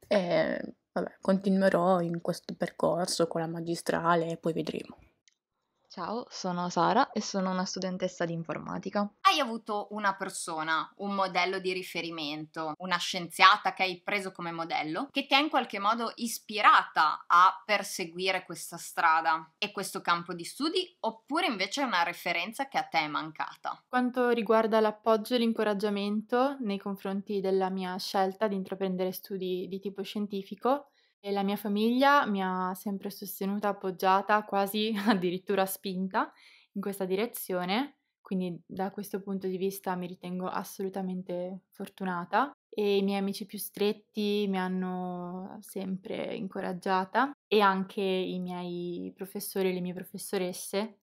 e vabbè, continuerò in questo percorso con la magistrale e poi vedremo. Ciao, sono Sara e sono una studentessa di informatica. Hai avuto una persona, un modello di riferimento, una scienziata che hai preso come modello, che ti ha in qualche modo ispirata a perseguire questa strada e questo campo di studi, oppure invece è una referenza che a te è mancata? Quanto riguarda l'appoggio e l'incoraggiamento nei confronti della mia scelta di intraprendere studi di tipo scientifico, e la mia famiglia mi ha sempre sostenuta, appoggiata, quasi addirittura spinta in questa direzione, quindi da questo punto di vista mi ritengo assolutamente fortunata e i miei amici più stretti mi hanno sempre incoraggiata e anche i miei professori e le mie professoresse.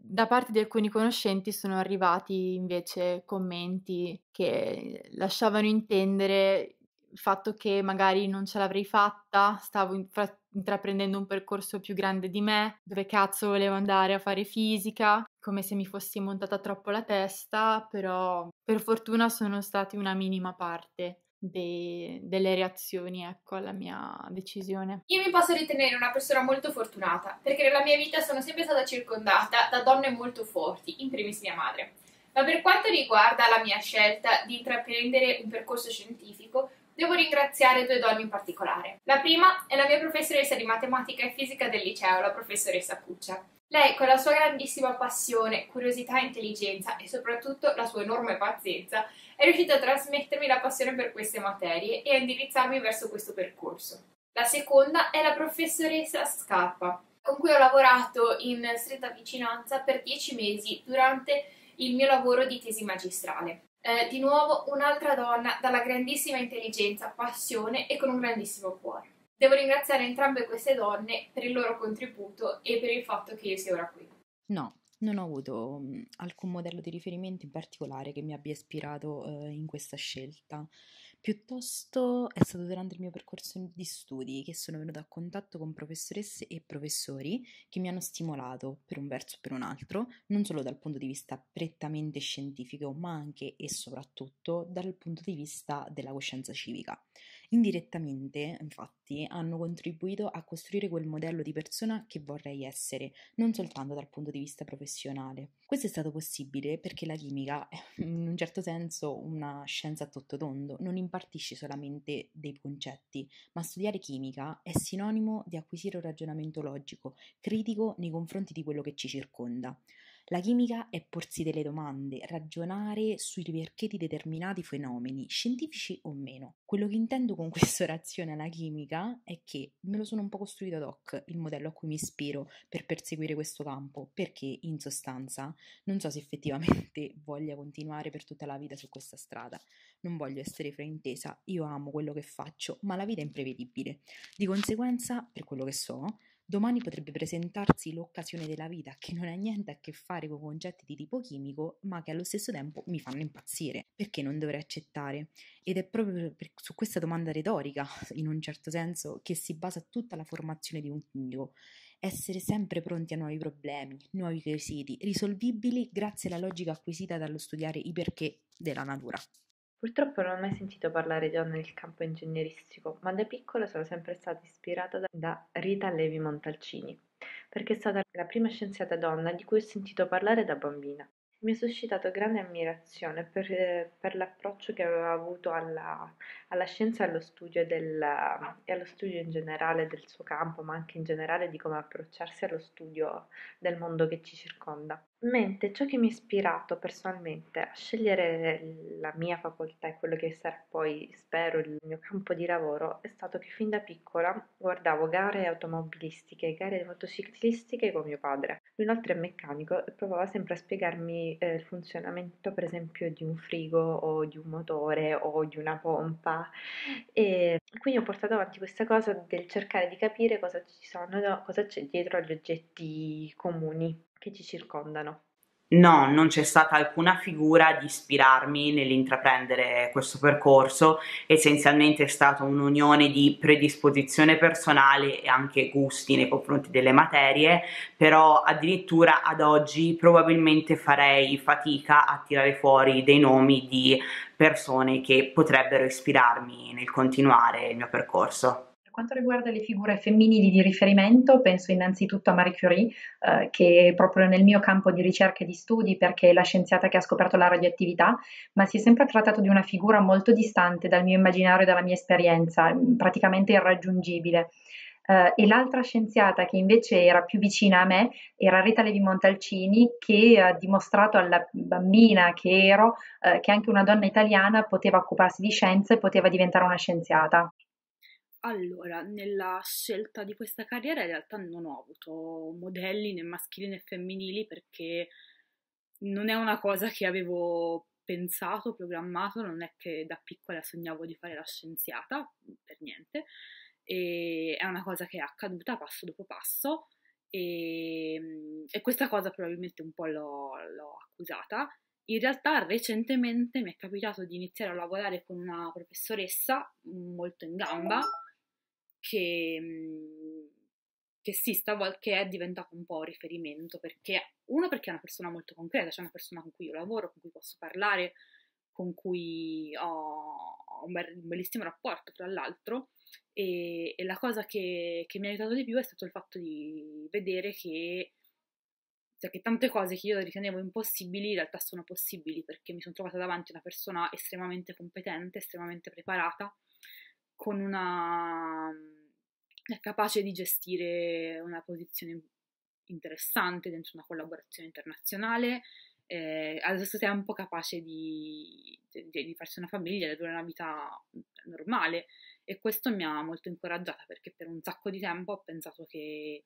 Da parte di alcuni conoscenti sono arrivati invece commenti che lasciavano intendere il fatto che magari non ce l'avrei fatta, stavo infra- intraprendendo un percorso più grande di me, dove cazzo volevo andare a fare fisica, come se mi fossi montata troppo la testa, però per fortuna sono stati una minima parte. De- delle reazioni ecco, alla mia decisione. Io mi posso ritenere una persona molto fortunata perché nella mia vita sono sempre stata circondata da donne molto forti, in primis mia madre. Ma per quanto riguarda la mia scelta di intraprendere un percorso scientifico, Devo ringraziare due donne in particolare. La prima è la mia professoressa di matematica e fisica del liceo, la professoressa Puccia. Lei, con la sua grandissima passione, curiosità intelligenza e soprattutto la sua enorme pazienza, è riuscita a trasmettermi la passione per queste materie e a indirizzarmi verso questo percorso. La seconda è la professoressa Scarpa, con cui ho lavorato in stretta vicinanza per dieci mesi durante il mio lavoro di tesi magistrale eh, di nuovo un'altra donna dalla grandissima intelligenza, passione e con un grandissimo cuore. Devo ringraziare entrambe queste donne per il loro contributo e per il fatto che io sia ora qui. No, non ho avuto mm, alcun modello di riferimento in particolare che mi abbia ispirato eh, in questa scelta. Piuttosto è stato durante il mio percorso di studi che sono venuta a contatto con professoresse e professori che mi hanno stimolato, per un verso o per un altro, non solo dal punto di vista prettamente scientifico, ma anche e soprattutto dal punto di vista della coscienza civica. Indirettamente, infatti, hanno contribuito a costruire quel modello di persona che vorrei essere, non soltanto dal punto di vista professionale. Questo è stato possibile perché la chimica, in un certo senso una scienza a tutto tondo, non impartisce solamente dei concetti, ma studiare chimica è sinonimo di acquisire un ragionamento logico, critico nei confronti di quello che ci circonda. La chimica è porsi delle domande, ragionare sui perché di determinati fenomeni, scientifici o meno. Quello che intendo con questa orazione alla chimica è che me lo sono un po' costruito ad hoc il modello a cui mi ispiro per perseguire questo campo, perché in sostanza non so se effettivamente voglia continuare per tutta la vita su questa strada. Non voglio essere fraintesa, io amo quello che faccio, ma la vita è imprevedibile. Di conseguenza, per quello che so, Domani potrebbe presentarsi l'occasione della vita che non ha niente a che fare con concetti di tipo chimico, ma che allo stesso tempo mi fanno impazzire. Perché non dovrei accettare? Ed è proprio per, su questa domanda retorica, in un certo senso, che si basa tutta la formazione di un figlio. Essere sempre pronti a nuovi problemi, nuovi quesiti, risolvibili grazie alla logica acquisita dallo studiare i perché della natura. Purtroppo non ho mai sentito parlare di John nel campo ingegneristico, ma da piccola sono sempre stata ispirata da, da Rita Levi Montalcini, perché è stata la prima scienziata donna di cui ho sentito parlare da bambina. Mi ha suscitato grande ammirazione per, per l'approccio che aveva avuto alla, alla scienza allo, studio del, e allo studio in generale del suo campo, ma anche in generale di come approcciarsi allo studio del mondo che ci circonda. Mentre ciò che mi ha ispirato personalmente a scegliere la mia facoltà e quello che sarà poi, spero, il mio campo di lavoro è stato che fin da piccola guardavo gare automobilistiche, gare motociclistiche con mio padre Inoltre è meccanico e provava sempre a spiegarmi eh, il funzionamento, per esempio, di un frigo o di un motore o di una pompa. E quindi ho portato avanti questa cosa del cercare di capire cosa, sono, cosa c'è dietro agli oggetti comuni che ci circondano. No, non c'è stata alcuna figura di ispirarmi nell'intraprendere questo percorso, essenzialmente è stata un'unione di predisposizione personale e anche gusti nei confronti delle materie, però addirittura ad oggi probabilmente farei fatica a tirare fuori dei nomi di persone che potrebbero ispirarmi nel continuare il mio percorso. Per quanto riguarda le figure femminili di riferimento, penso innanzitutto a Marie Curie, eh, che è proprio nel mio campo di ricerca e di studi, perché è la scienziata che ha scoperto la radioattività, ma si è sempre trattato di una figura molto distante dal mio immaginario e dalla mia esperienza, mm, praticamente irraggiungibile. Uh, e l'altra scienziata che invece era più vicina a me era Rita Levi Montalcini che ha dimostrato alla bambina che ero uh, che anche una donna italiana poteva occuparsi di scienza e poteva diventare una scienziata. Allora, nella scelta di questa carriera in realtà non ho avuto modelli né maschili né femminili perché non è una cosa che avevo pensato, programmato, non è che da piccola sognavo di fare la scienziata, per niente, e è una cosa che è accaduta passo dopo passo e, e questa cosa probabilmente un po' l'ho, l'ho accusata. In realtà recentemente mi è capitato di iniziare a lavorare con una professoressa molto in gamba che, mhmm, che sì, stavolta che è diventato un po' riferimento perché, uno, perché è una persona molto concreta, cioè una persona con cui io lavoro, con cui posso parlare, con cui ho un, bel, un bellissimo rapporto, tra l'altro, e, e la cosa che, che, mi ha aiutato di più è stato il fatto di vedere che, cioè, che tante cose che io ritenevo impossibili in realtà sono possibili perché mi sono trovata davanti a una persona estremamente competente, estremamente preparata con una è cioè, capace di gestire una posizione interessante dentro una collaborazione internazionale, eh, allo stesso tempo capace di, di, di farsi una famiglia, di avere una vita normale e questo mi ha molto incoraggiata perché per un sacco di tempo ho pensato che,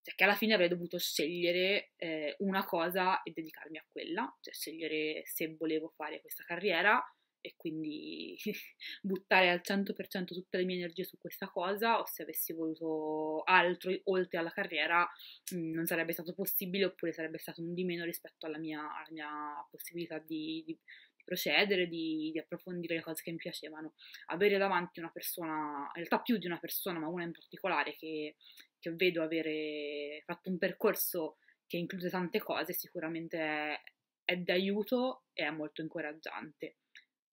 cioè, che alla fine avrei dovuto scegliere eh, una cosa e dedicarmi a quella, cioè scegliere se volevo fare questa carriera e quindi buttare al 100% tutte le mie energie su questa cosa o se avessi voluto altro oltre alla carriera mh, mm, non sarebbe stato possibile oppure sarebbe stato un di meno rispetto alla mia, alla mia possibilità di, di, procedere, di, di, approfondire le cose che mi piacevano. Avere davanti una persona, in realtà più di una persona, ma una in particolare che, che vedo avere fatto un percorso che include tante cose, sicuramente è, è d'aiuto e è molto incoraggiante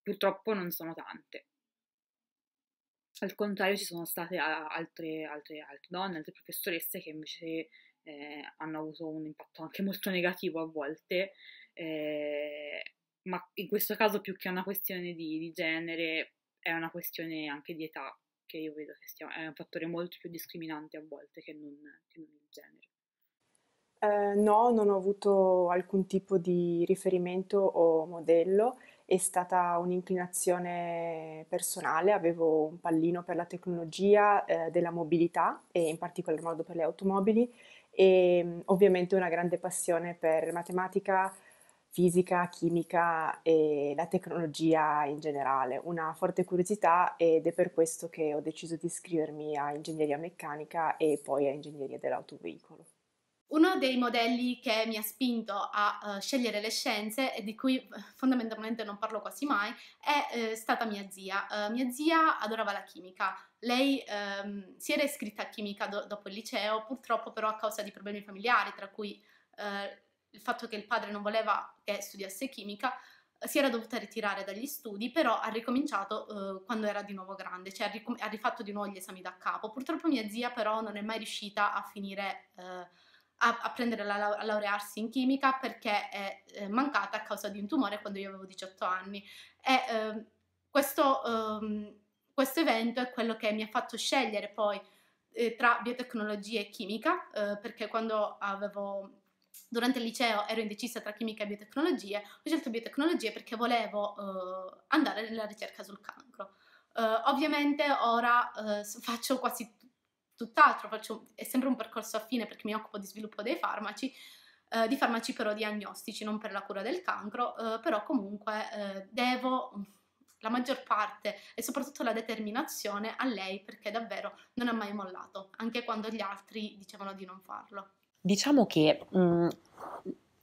purtroppo non sono tante. Al contrario ci sono state altre, altre, altre donne, altre professoresse che invece eh, hanno avuto un impatto anche molto negativo a volte, eh, ma in questo caso più che una questione di, di, genere è una questione anche di età, che io vedo che stia, è un fattore molto più discriminante a volte che non, che non il genere. Eh, no, non ho avuto alcun tipo di riferimento o modello è stata un'inclinazione personale, avevo un pallino per la tecnologia eh, della mobilità e in particolar modo per le automobili e mm, ovviamente una grande passione per matematica, fisica, chimica e la tecnologia in generale, una forte curiosità ed è per questo che ho deciso di iscrivermi a ingegneria meccanica e poi a ingegneria dell'autoveicolo. Uno dei modelli che mi ha spinto a uh, scegliere le scienze e di cui eh, fondamentalmente non parlo quasi mai è uh, stata mia zia. Uh, mia zia adorava la chimica. Lei um, si era iscritta a chimica do- dopo il liceo, purtroppo però a causa di problemi familiari, tra cui il fatto che il padre non voleva che studiasse chimica, si era dovuta ritirare dagli studi, però ha ricominciato eh, quando era di nuovo grande, cioè ha, ricom- ha, rifatto di nuovo gli esami da capo. Purtroppo mia zia però non è mai riuscita a finire eh, a, a prendere la, a laurearsi in chimica perché è, è eh, mancata a causa di un tumore quando io avevo 18 anni. E eh, questo, eh, questo, evento è quello che mi ha fatto scegliere poi eh, tra biotecnologia e chimica, eh, perché quando avevo durante il liceo ero indecisa tra chimica e biotecnologie, ho scelto biotecnologie perché volevo uh, andare nella ricerca sul cancro. Uh, ovviamente ora uh, faccio quasi tutt'altro, faccio, è sempre un percorso affine perché mi occupo di sviluppo dei farmaci, eh, di farmaci però diagnostici, non per la cura del cancro, eh, però comunque eh, devo mm, la maggior parte e soprattutto la determinazione a lei perché davvero non ha mai mollato, anche quando gli altri dicevano di non farlo. Diciamo che mh, mm,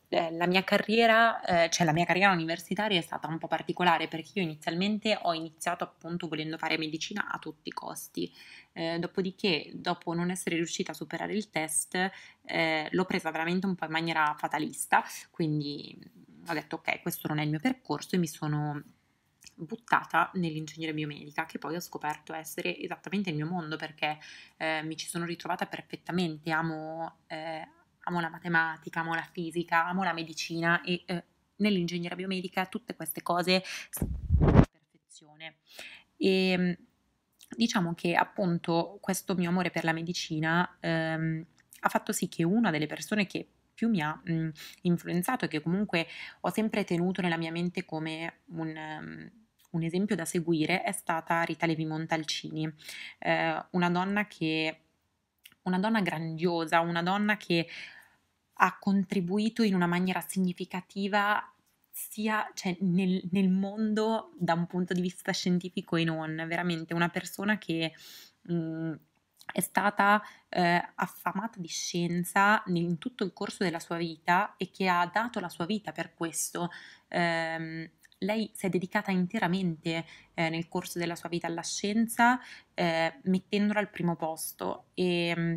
eh, la mia carriera, eh, cioè la mia carriera universitaria è stata un po' particolare perché io inizialmente ho iniziato appunto volendo fare medicina a tutti i costi, eh, dopodiché dopo non essere riuscita a superare il test eh, l'ho presa veramente un po' in maniera fatalista, quindi mm, ho detto ok questo non è il mio percorso e mi sono buttata nell'ingegneria biomedica, che poi ho scoperto essere esattamente il mio mondo perché eh, mi ci sono ritrovata perfettamente, amo, eh, amo la matematica, amo la fisica, amo la medicina e eh, nell'ingegneria biomedica tutte queste cose sono perfezione. E ehm, diciamo che appunto questo mio amore per la medicina ehm, ha fatto sì che una delle persone che più mi ha mh, mm, influenzato e che comunque ho sempre tenuto nella mia mente come un... Um, un esempio da seguire è stata Rita Levi Montalcini, eh, una donna che una donna grandiosa, una donna che ha contribuito in una maniera significativa sia cioè, nel, nel, mondo da un punto di vista scientifico e non, veramente una persona che mh, mm, è stata eh, affamata di scienza in tutto il corso della sua vita e che ha dato la sua vita per questo. Eh, lei si è dedicata interamente eh, nel corso della sua vita alla scienza, eh, mettendola al primo posto e mm,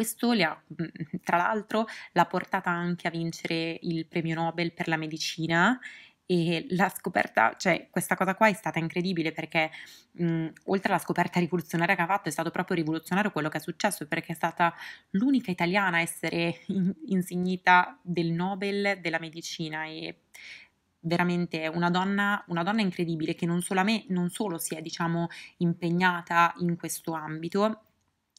questo le ha, mm, tra l'altro l'ha portata anche a vincere il premio Nobel per la medicina e la scoperta, cioè questa cosa qua è stata incredibile perché mh, mm, oltre alla scoperta rivoluzionaria che ha fatto è stato proprio rivoluzionario quello che è successo perché è stata l'unica italiana a essere in- insignita del Nobel della medicina e veramente una donna, una donna incredibile che non solo, me, non solo si è diciamo impegnata in questo ambito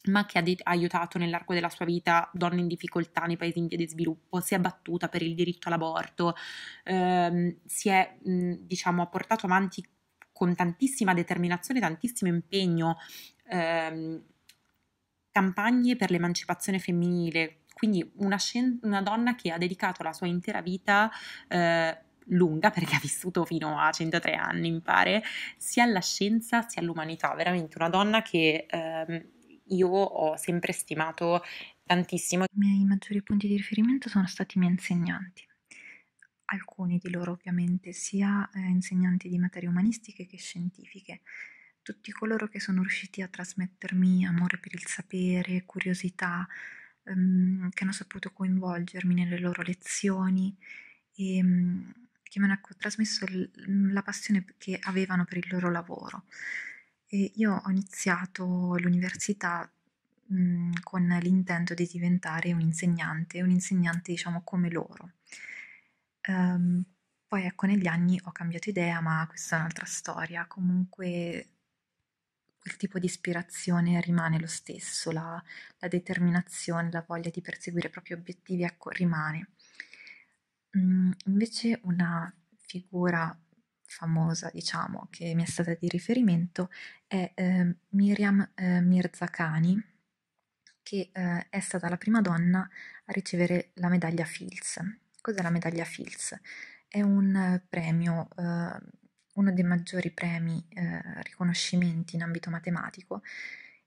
ma che ha de- aiutato nell'arco della sua vita donne in difficoltà nei paesi in via di sviluppo, si è battuta per il diritto all'aborto, ehm, si è, mh, diciamo, portato avanti con tantissima determinazione, tantissimo impegno ehm, campagne per l'emancipazione femminile, quindi una, scien- una, donna che ha dedicato la sua intera vita eh, lunga, perché ha vissuto fino a 103 anni, mi pare, sia alla scienza sia all'umanità, veramente una donna che... Ehm, io ho sempre stimato tantissimo. I miei maggiori punti di riferimento sono stati i miei insegnanti. Alcuni di loro ovviamente sia eh, insegnanti di materie umanistiche che scientifiche tutti coloro che sono riusciti a trasmettermi amore per il sapere, curiosità, um, che hanno saputo coinvolgermi nelle loro lezioni e ehm, che mi hanno trasmesso la passione che avevano per il loro lavoro. E io ho iniziato l'università mh, mm, con l'intento di diventare un insegnante, un insegnante diciamo come loro. Um, poi ecco, negli anni ho cambiato idea, ma questa è un'altra storia. Comunque quel tipo di ispirazione rimane lo stesso, la, la determinazione, la voglia di perseguire i propri obiettivi, ecco, rimane. Mm, invece una figura famosa, diciamo, che mi è stata di riferimento è eh, Miriam eh, Mirzakhani, che eh, è stata la prima donna a ricevere la medaglia Fields. Cos'è la medaglia Fields? È un premio, eh, uno dei maggiori premi, eh, riconoscimenti in ambito matematico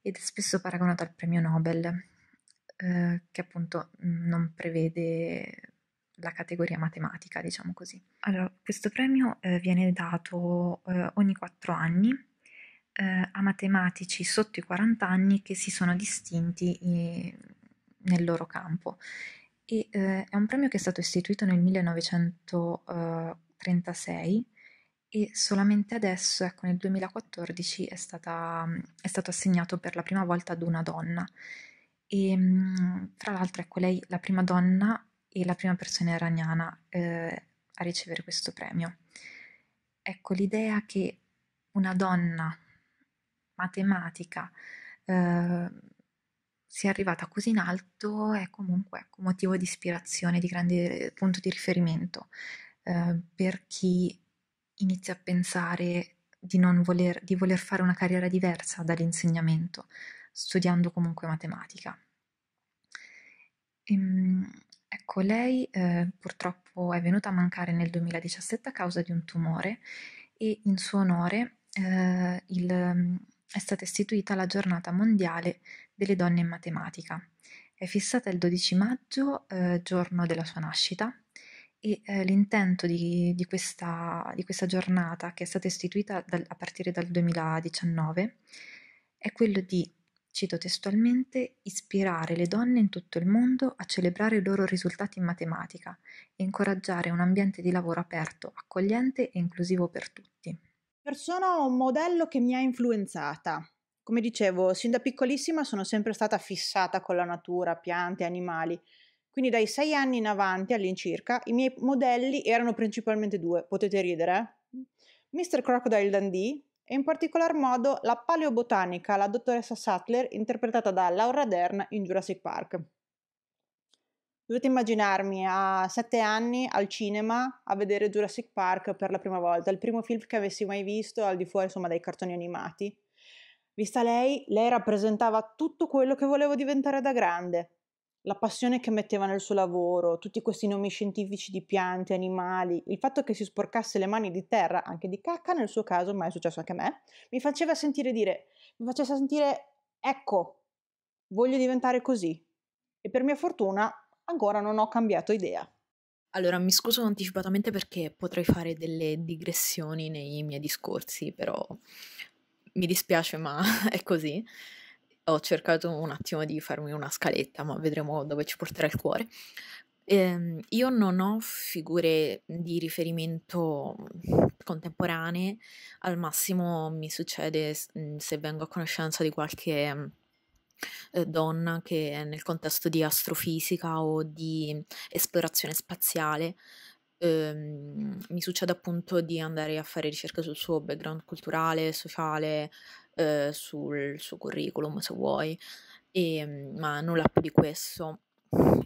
ed è spesso paragonato al premio Nobel, eh, che appunto mm, non prevede la categoria matematica, diciamo così. Allora, questo premio eh, viene dato eh, ogni quattro anni eh, a matematici sotto i 40 anni che si sono distinti nel loro campo. E, eh, è un premio che è stato istituito nel 1936 e solamente adesso, ecco, nel 2014 è, stata, è stato assegnato per la prima volta ad una donna e mm, fra l'altro ecco lei la prima donna e la prima persona iraniana eh, a ricevere questo premio. Ecco, l'idea che una donna matematica eh, sia arrivata così in alto è comunque ecco, motivo di ispirazione, di grande punto di riferimento eh, per chi inizia a pensare di, voler, di voler fare una carriera diversa dall'insegnamento, studiando comunque matematica. Ehm, Ecco, lei eh, purtroppo è venuta a mancare nel 2017 a causa di un tumore e in suo onore eh, il, è stata istituita la giornata mondiale delle donne in matematica. È fissata il 12 maggio, eh, giorno della sua nascita, e eh, l'intento di, di, questa, di, questa, giornata, che è stata istituita dal, a partire dal 2019, è quello di cito testualmente, ispirare le donne in tutto il mondo a celebrare i loro risultati in matematica e incoraggiare un ambiente di lavoro aperto, accogliente e inclusivo per tutti. Persona o un modello che mi ha influenzata. Come dicevo, sin da piccolissima sono sempre stata fissata con la natura, piante, animali. Quindi dai sei anni in avanti all'incirca i miei modelli erano principalmente due, potete ridere, eh? Mr. Crocodile Dundee e in particolar modo la paleobotanica, la dottoressa Sattler, interpretata da Laura Dern in Jurassic Park. Dovete immaginarmi a sette anni al cinema a vedere Jurassic Park per la prima volta, il primo film che avessi mai visto al di fuori insomma, dai cartoni animati. Vista lei, lei rappresentava tutto quello che volevo diventare da grande, la passione che metteva nel suo lavoro, tutti questi nomi scientifici di piante, animali, il fatto che si sporcasse le mani di terra, anche di cacca nel suo caso, ma è successo anche a me, mi faceva sentire dire, mi faceva sentire, ecco, voglio diventare così. E per mia fortuna ancora non ho cambiato idea. Allora, mi scuso anticipatamente perché potrei fare delle digressioni nei miei discorsi, però mi dispiace, ma è così ho cercato un attimo di farmi una scaletta, ma vedremo dove ci porterà il cuore. Eh, io non ho figure di riferimento contemporanee, al massimo mi succede mm, se vengo a conoscenza di qualche mm, eh, donna che è nel contesto di astrofisica o di esplorazione spaziale ehm, mi succede appunto di andare a fare ricerca sul suo background culturale, sociale, eh, sul suo curriculum se vuoi, e, ehm, ma nulla più di questo.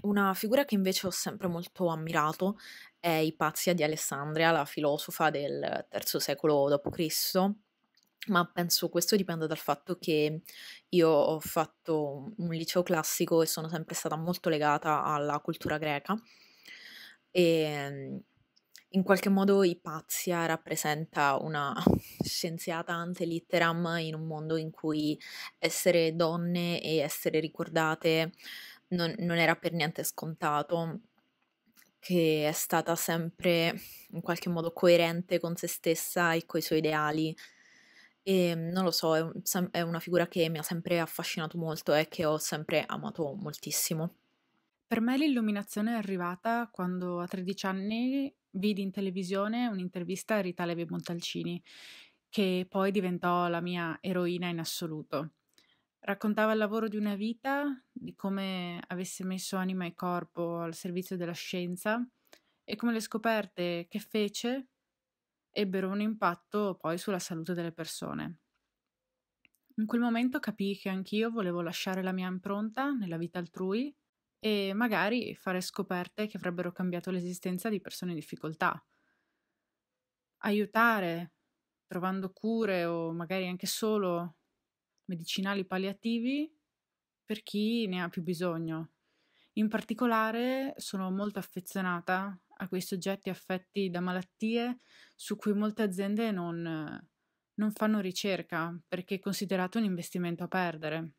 Una figura che invece ho sempre molto ammirato è Ipazia di Alessandria, la filosofa del III secolo d.C., ma penso questo dipenda dal fatto che io ho fatto un liceo classico e sono sempre stata molto legata alla cultura greca e ehm, in qualche modo Ipazia rappresenta una scienziata ante litteram in un mondo in cui essere donne e essere ricordate non, non era per niente scontato, che è stata sempre in qualche modo coerente con se stessa e coi suoi ideali. E non lo so, è, un, è una figura che mi ha sempre affascinato molto e che ho sempre amato moltissimo. Per me l'illuminazione è arrivata quando a 13 anni vidi in televisione un'intervista a Rita Levi Montalcini, che poi diventò la mia eroina in assoluto. Raccontava il lavoro di una vita, di come avesse messo anima e corpo al servizio della scienza e come le scoperte che fece ebbero un impatto poi sulla salute delle persone. In quel momento capii che anch'io volevo lasciare la mia impronta nella vita altrui e magari fare scoperte che avrebbero cambiato l'esistenza di persone in difficoltà. Aiutare trovando cure o magari anche solo medicinali palliativi per chi ne ha più bisogno. In particolare sono molto affezionata a quei soggetti affetti da malattie su cui molte aziende non, non fanno ricerca perché è considerato un investimento a perdere.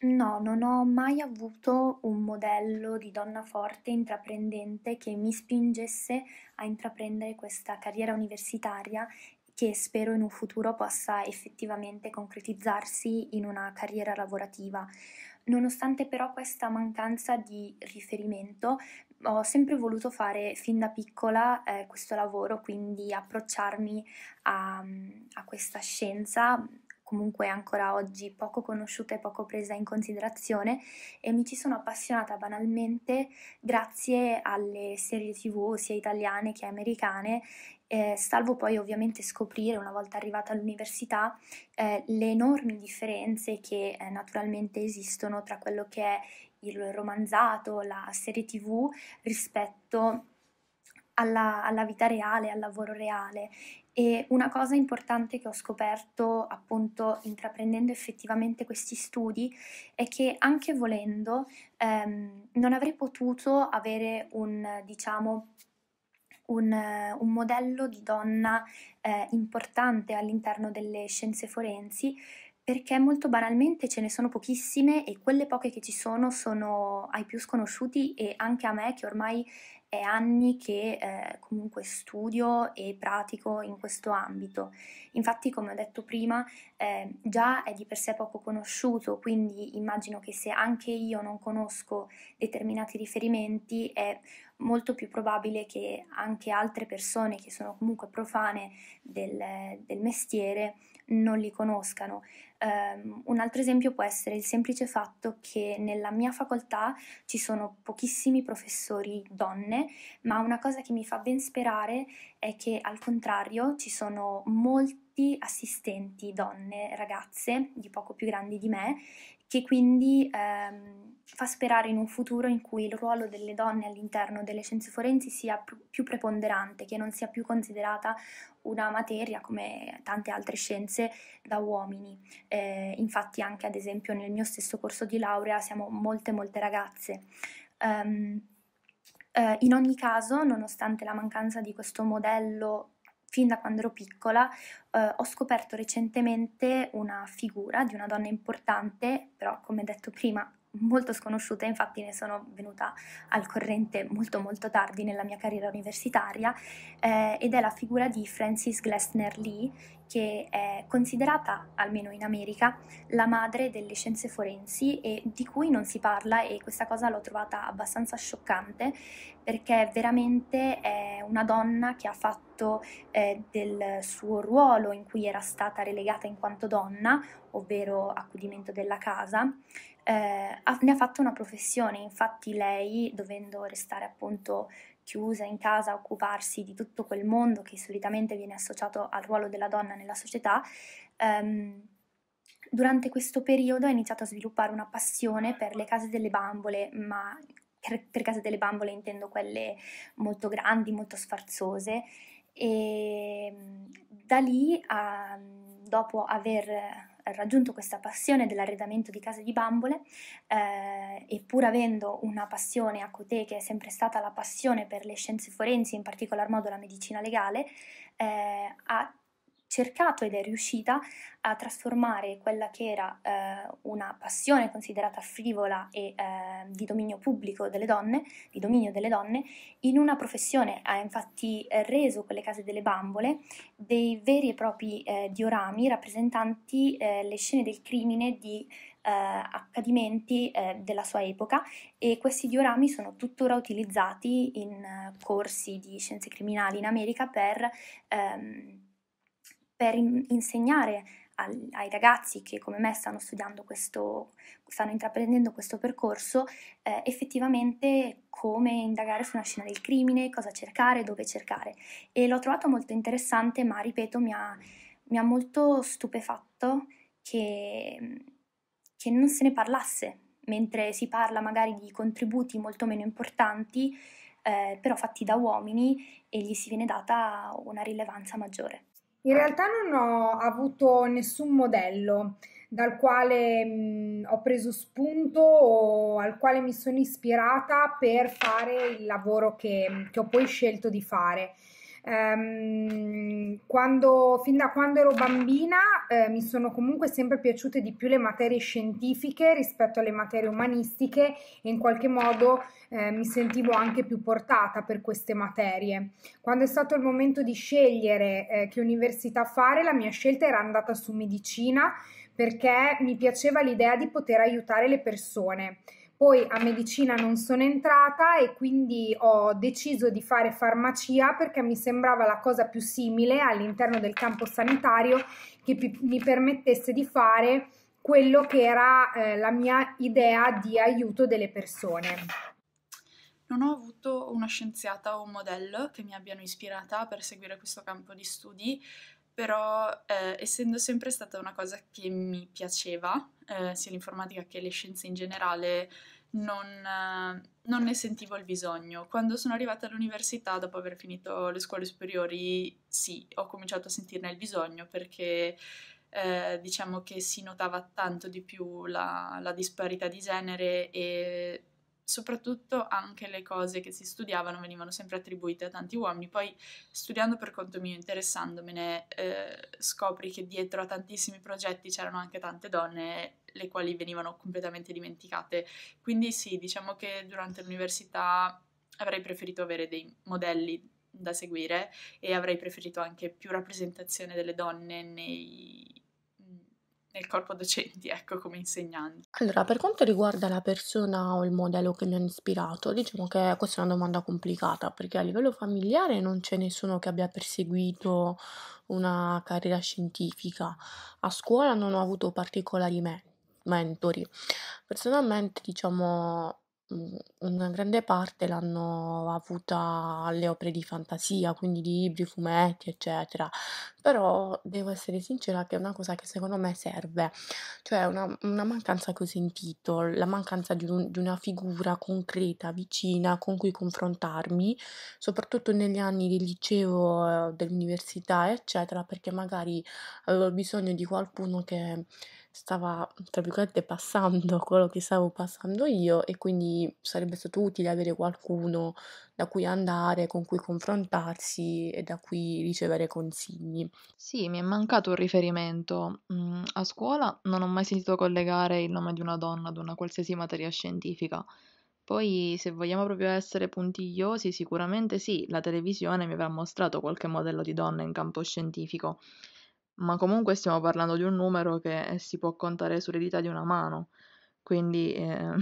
No, non ho mai avuto un modello di donna forte, intraprendente che mi spingesse a intraprendere questa carriera universitaria che spero in un futuro possa effettivamente concretizzarsi in una carriera lavorativa. Nonostante però questa mancanza di riferimento, ho sempre voluto fare fin da piccola eh, questo lavoro, quindi approcciarmi a, a questa scienza comunque ancora oggi poco conosciuta e poco presa in considerazione e mi ci sono appassionata banalmente grazie alle serie tv sia italiane che americane eh, salvo poi ovviamente scoprire una volta arrivata all'università eh, le enormi differenze che eh, naturalmente esistono tra quello che è il romanzato, la serie tv rispetto alla, alla, vita reale, al lavoro reale e una cosa importante che ho scoperto appunto intraprendendo effettivamente questi studi è che anche volendo ehm, non avrei potuto avere un diciamo un, un, modello di donna eh, importante all'interno delle scienze forensi perché molto banalmente ce ne sono pochissime e quelle poche che ci sono sono ai più sconosciuti e anche a me che ormai è anni che eh, comunque studio e pratico in questo ambito. Infatti, come ho detto prima, eh, già è di per sé poco conosciuto, quindi immagino che se anche io non conosco determinati riferimenti è molto più probabile che anche altre persone che sono comunque profane del, del mestiere non li conoscano. Um, un altro esempio può essere il semplice fatto che nella mia facoltà ci sono pochissimi professori donne, ma una cosa che mi fa ben sperare è che al contrario ci sono molti assistenti donne, ragazze di poco più grandi di me, che quindi ehm, fa sperare in un futuro in cui il ruolo delle donne all'interno delle scienze forensi sia più preponderante, che non sia più considerata una materia come tante altre scienze da uomini. Eh, infatti anche ad esempio nel mio stesso corso di laurea siamo molte molte ragazze. Um, eh, in ogni caso, nonostante la mancanza di questo modello fin da quando ero piccola, eh, ho scoperto recentemente una figura di una donna importante, però come detto prima molto sconosciuta, infatti ne sono venuta al corrente molto molto tardi nella mia carriera universitaria eh, ed è la figura di Frances Glessner Lee che è considerata, almeno in America, la madre delle scienze forensi e di cui non si parla e questa cosa l'ho trovata abbastanza scioccante perché veramente è una donna che ha fatto eh, del suo ruolo in cui era stata relegata in quanto donna, ovvero accudimento della casa, eh, ne ha fatto una professione, infatti lei, dovendo restare appunto chiusa in casa, occuparsi di tutto quel mondo che solitamente viene associato al ruolo della donna nella società, ehm, durante questo periodo ha iniziato a sviluppare una passione per le case delle bambole, ma per, per case delle bambole intendo quelle molto grandi, molto sfarzose, e da lì, a, ehm, dopo aver raggiunto questa passione dell'arredamento di case di bambole eh, e pur avendo una passione a Cotè ecco che è sempre stata la passione per le scienze forensi, in particolar modo la medicina legale, eh, ha cercato ed è riuscita a trasformare quella che era eh, una passione considerata frivola e eh, di dominio pubblico delle donne, di dominio delle donne, in una professione. Ha infatti eh, reso quelle case delle bambole dei veri e propri eh, diorami rappresentanti eh, le scene del crimine di eh, accadimenti della sua epoca e questi diorami sono tuttora utilizzati in corsi di scienze criminali in America per ehm, per insegnare ai ragazzi che come me stanno studiando questo, stanno intraprendendo questo percorso, eh, effettivamente come indagare su una scena del crimine, cosa cercare, dove cercare. E l'ho trovato molto interessante, ma ripeto, mi ha, mi ha molto stupefatto che, che non se ne parlasse, mentre si parla magari di contributi molto meno importanti, eh, però fatti da uomini e gli si viene data una rilevanza maggiore. In realtà non ho avuto nessun modello dal quale mh, mm, ho preso spunto o al quale mi sono ispirata per fare il lavoro che, che ho poi scelto di fare ehm, quando, fin da quando ero bambina eh, mi sono comunque sempre piaciute di più le materie scientifiche rispetto alle materie umanistiche e in qualche modo eh, mi sentivo anche più portata per queste materie. Quando è stato il momento di scegliere eh, che università fare, la mia scelta era andata su medicina perché mi piaceva l'idea di poter aiutare le persone. Poi a medicina non sono entrata e quindi ho deciso di fare farmacia perché mi sembrava la cosa più simile all'interno del campo sanitario che mi permettesse di fare quello che era eh, la mia idea di aiuto delle persone. Non ho avuto una scienziata o un modello che mi abbiano ispirata per seguire questo campo di studi, però eh, essendo sempre stata una cosa che mi piaceva, eh, sia l'informatica che le scienze in generale, non, eh, non, ne sentivo il bisogno. Quando sono arrivata all'università, dopo aver finito le scuole superiori, sì, ho cominciato a sentirne il bisogno perché eh, diciamo che si notava tanto di più la, la disparità di genere e soprattutto anche le cose che si studiavano venivano sempre attribuite a tanti uomini, poi studiando per conto mio, interessandomene, eh, scopri che dietro a tantissimi progetti c'erano anche tante donne, le quali venivano completamente dimenticate. Quindi sì, diciamo che durante l'università avrei preferito avere dei modelli da seguire e avrei preferito anche più rappresentazione delle donne nei nel corpo docenti, ecco, come insegnanti. Allora, per quanto riguarda la persona o il modello che mi hanno ispirato, diciamo che questa è una domanda complicata perché a livello familiare non c'è nessuno che abbia perseguito una carriera scientifica. A scuola non ho avuto particolari me- mentori. Personalmente, diciamo, Mhmm, una grande parte l'hanno avuta le opere di fantasia, quindi libri, fumetti, eccetera. Però devo essere sincera che è una cosa che secondo me serve, cioè una una mancanza che ho sentito, la mancanza di un di una figura concreta, vicina, con cui confrontarmi, soprattutto negli anni del liceo, eh, dell'università, eccetera, perché magari avevo eh, bisogno di qualcuno che stava, tra virgolette, passando quello che stavo passando io e quindi sarebbe stato utile avere qualcuno da cui andare, con cui confrontarsi e da cui ricevere consigli. Sì, mi è mancato un riferimento. Mm, a scuola non ho mai sentito collegare il nome di una donna ad una qualsiasi materia scientifica. Poi, se vogliamo proprio essere puntigliosi, sicuramente sì, la televisione mi avrà mostrato qualche modello di donna in campo scientifico ma comunque stiamo parlando di un numero che si può contare sulle dita di una mano, quindi eh,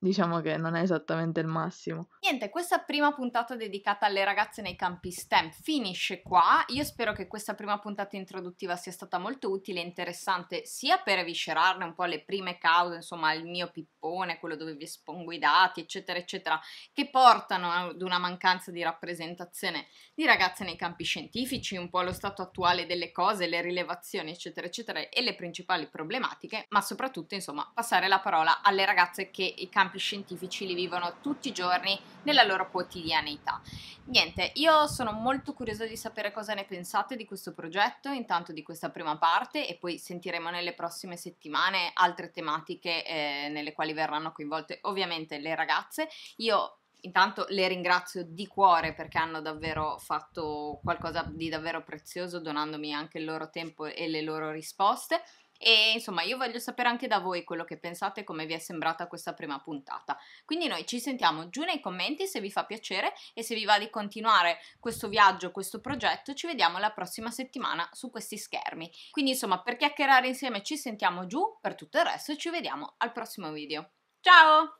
diciamo che non è esattamente il massimo. Niente, questa prima puntata dedicata alle ragazze nei campi STEM finisce qua. Io spero che questa prima puntata introduttiva sia stata molto utile e interessante sia per eviscerarne un po' le prime cause, insomma il mio pippone, quello dove vi espongo i dati, eccetera, eccetera, che portano ad una mancanza di rappresentazione di ragazze nei campi scientifici, un po' lo stato attuale delle cose, le rilevazioni, eccetera, eccetera, e le principali problematiche, ma soprattutto, insomma, passare la parola alle ragazze che i campi campi scientifici li vivono tutti i giorni nella loro quotidianità. Niente, io sono molto curiosa di sapere cosa ne pensate di questo progetto, intanto di questa prima parte e poi sentiremo nelle prossime settimane altre tematiche eh, nelle quali verranno coinvolte ovviamente le ragazze. Io intanto le ringrazio di cuore perché hanno davvero fatto qualcosa di davvero prezioso donandomi anche il loro tempo e le loro risposte. E insomma, io voglio sapere anche da voi quello che pensate, come vi è sembrata questa prima puntata. Quindi noi ci sentiamo giù nei commenti se vi fa piacere e se vi va di continuare questo viaggio, questo progetto, ci vediamo la prossima settimana su questi schermi. Quindi insomma, per chiacchierare insieme ci sentiamo giù, per tutto il resto ci vediamo al prossimo video. Ciao!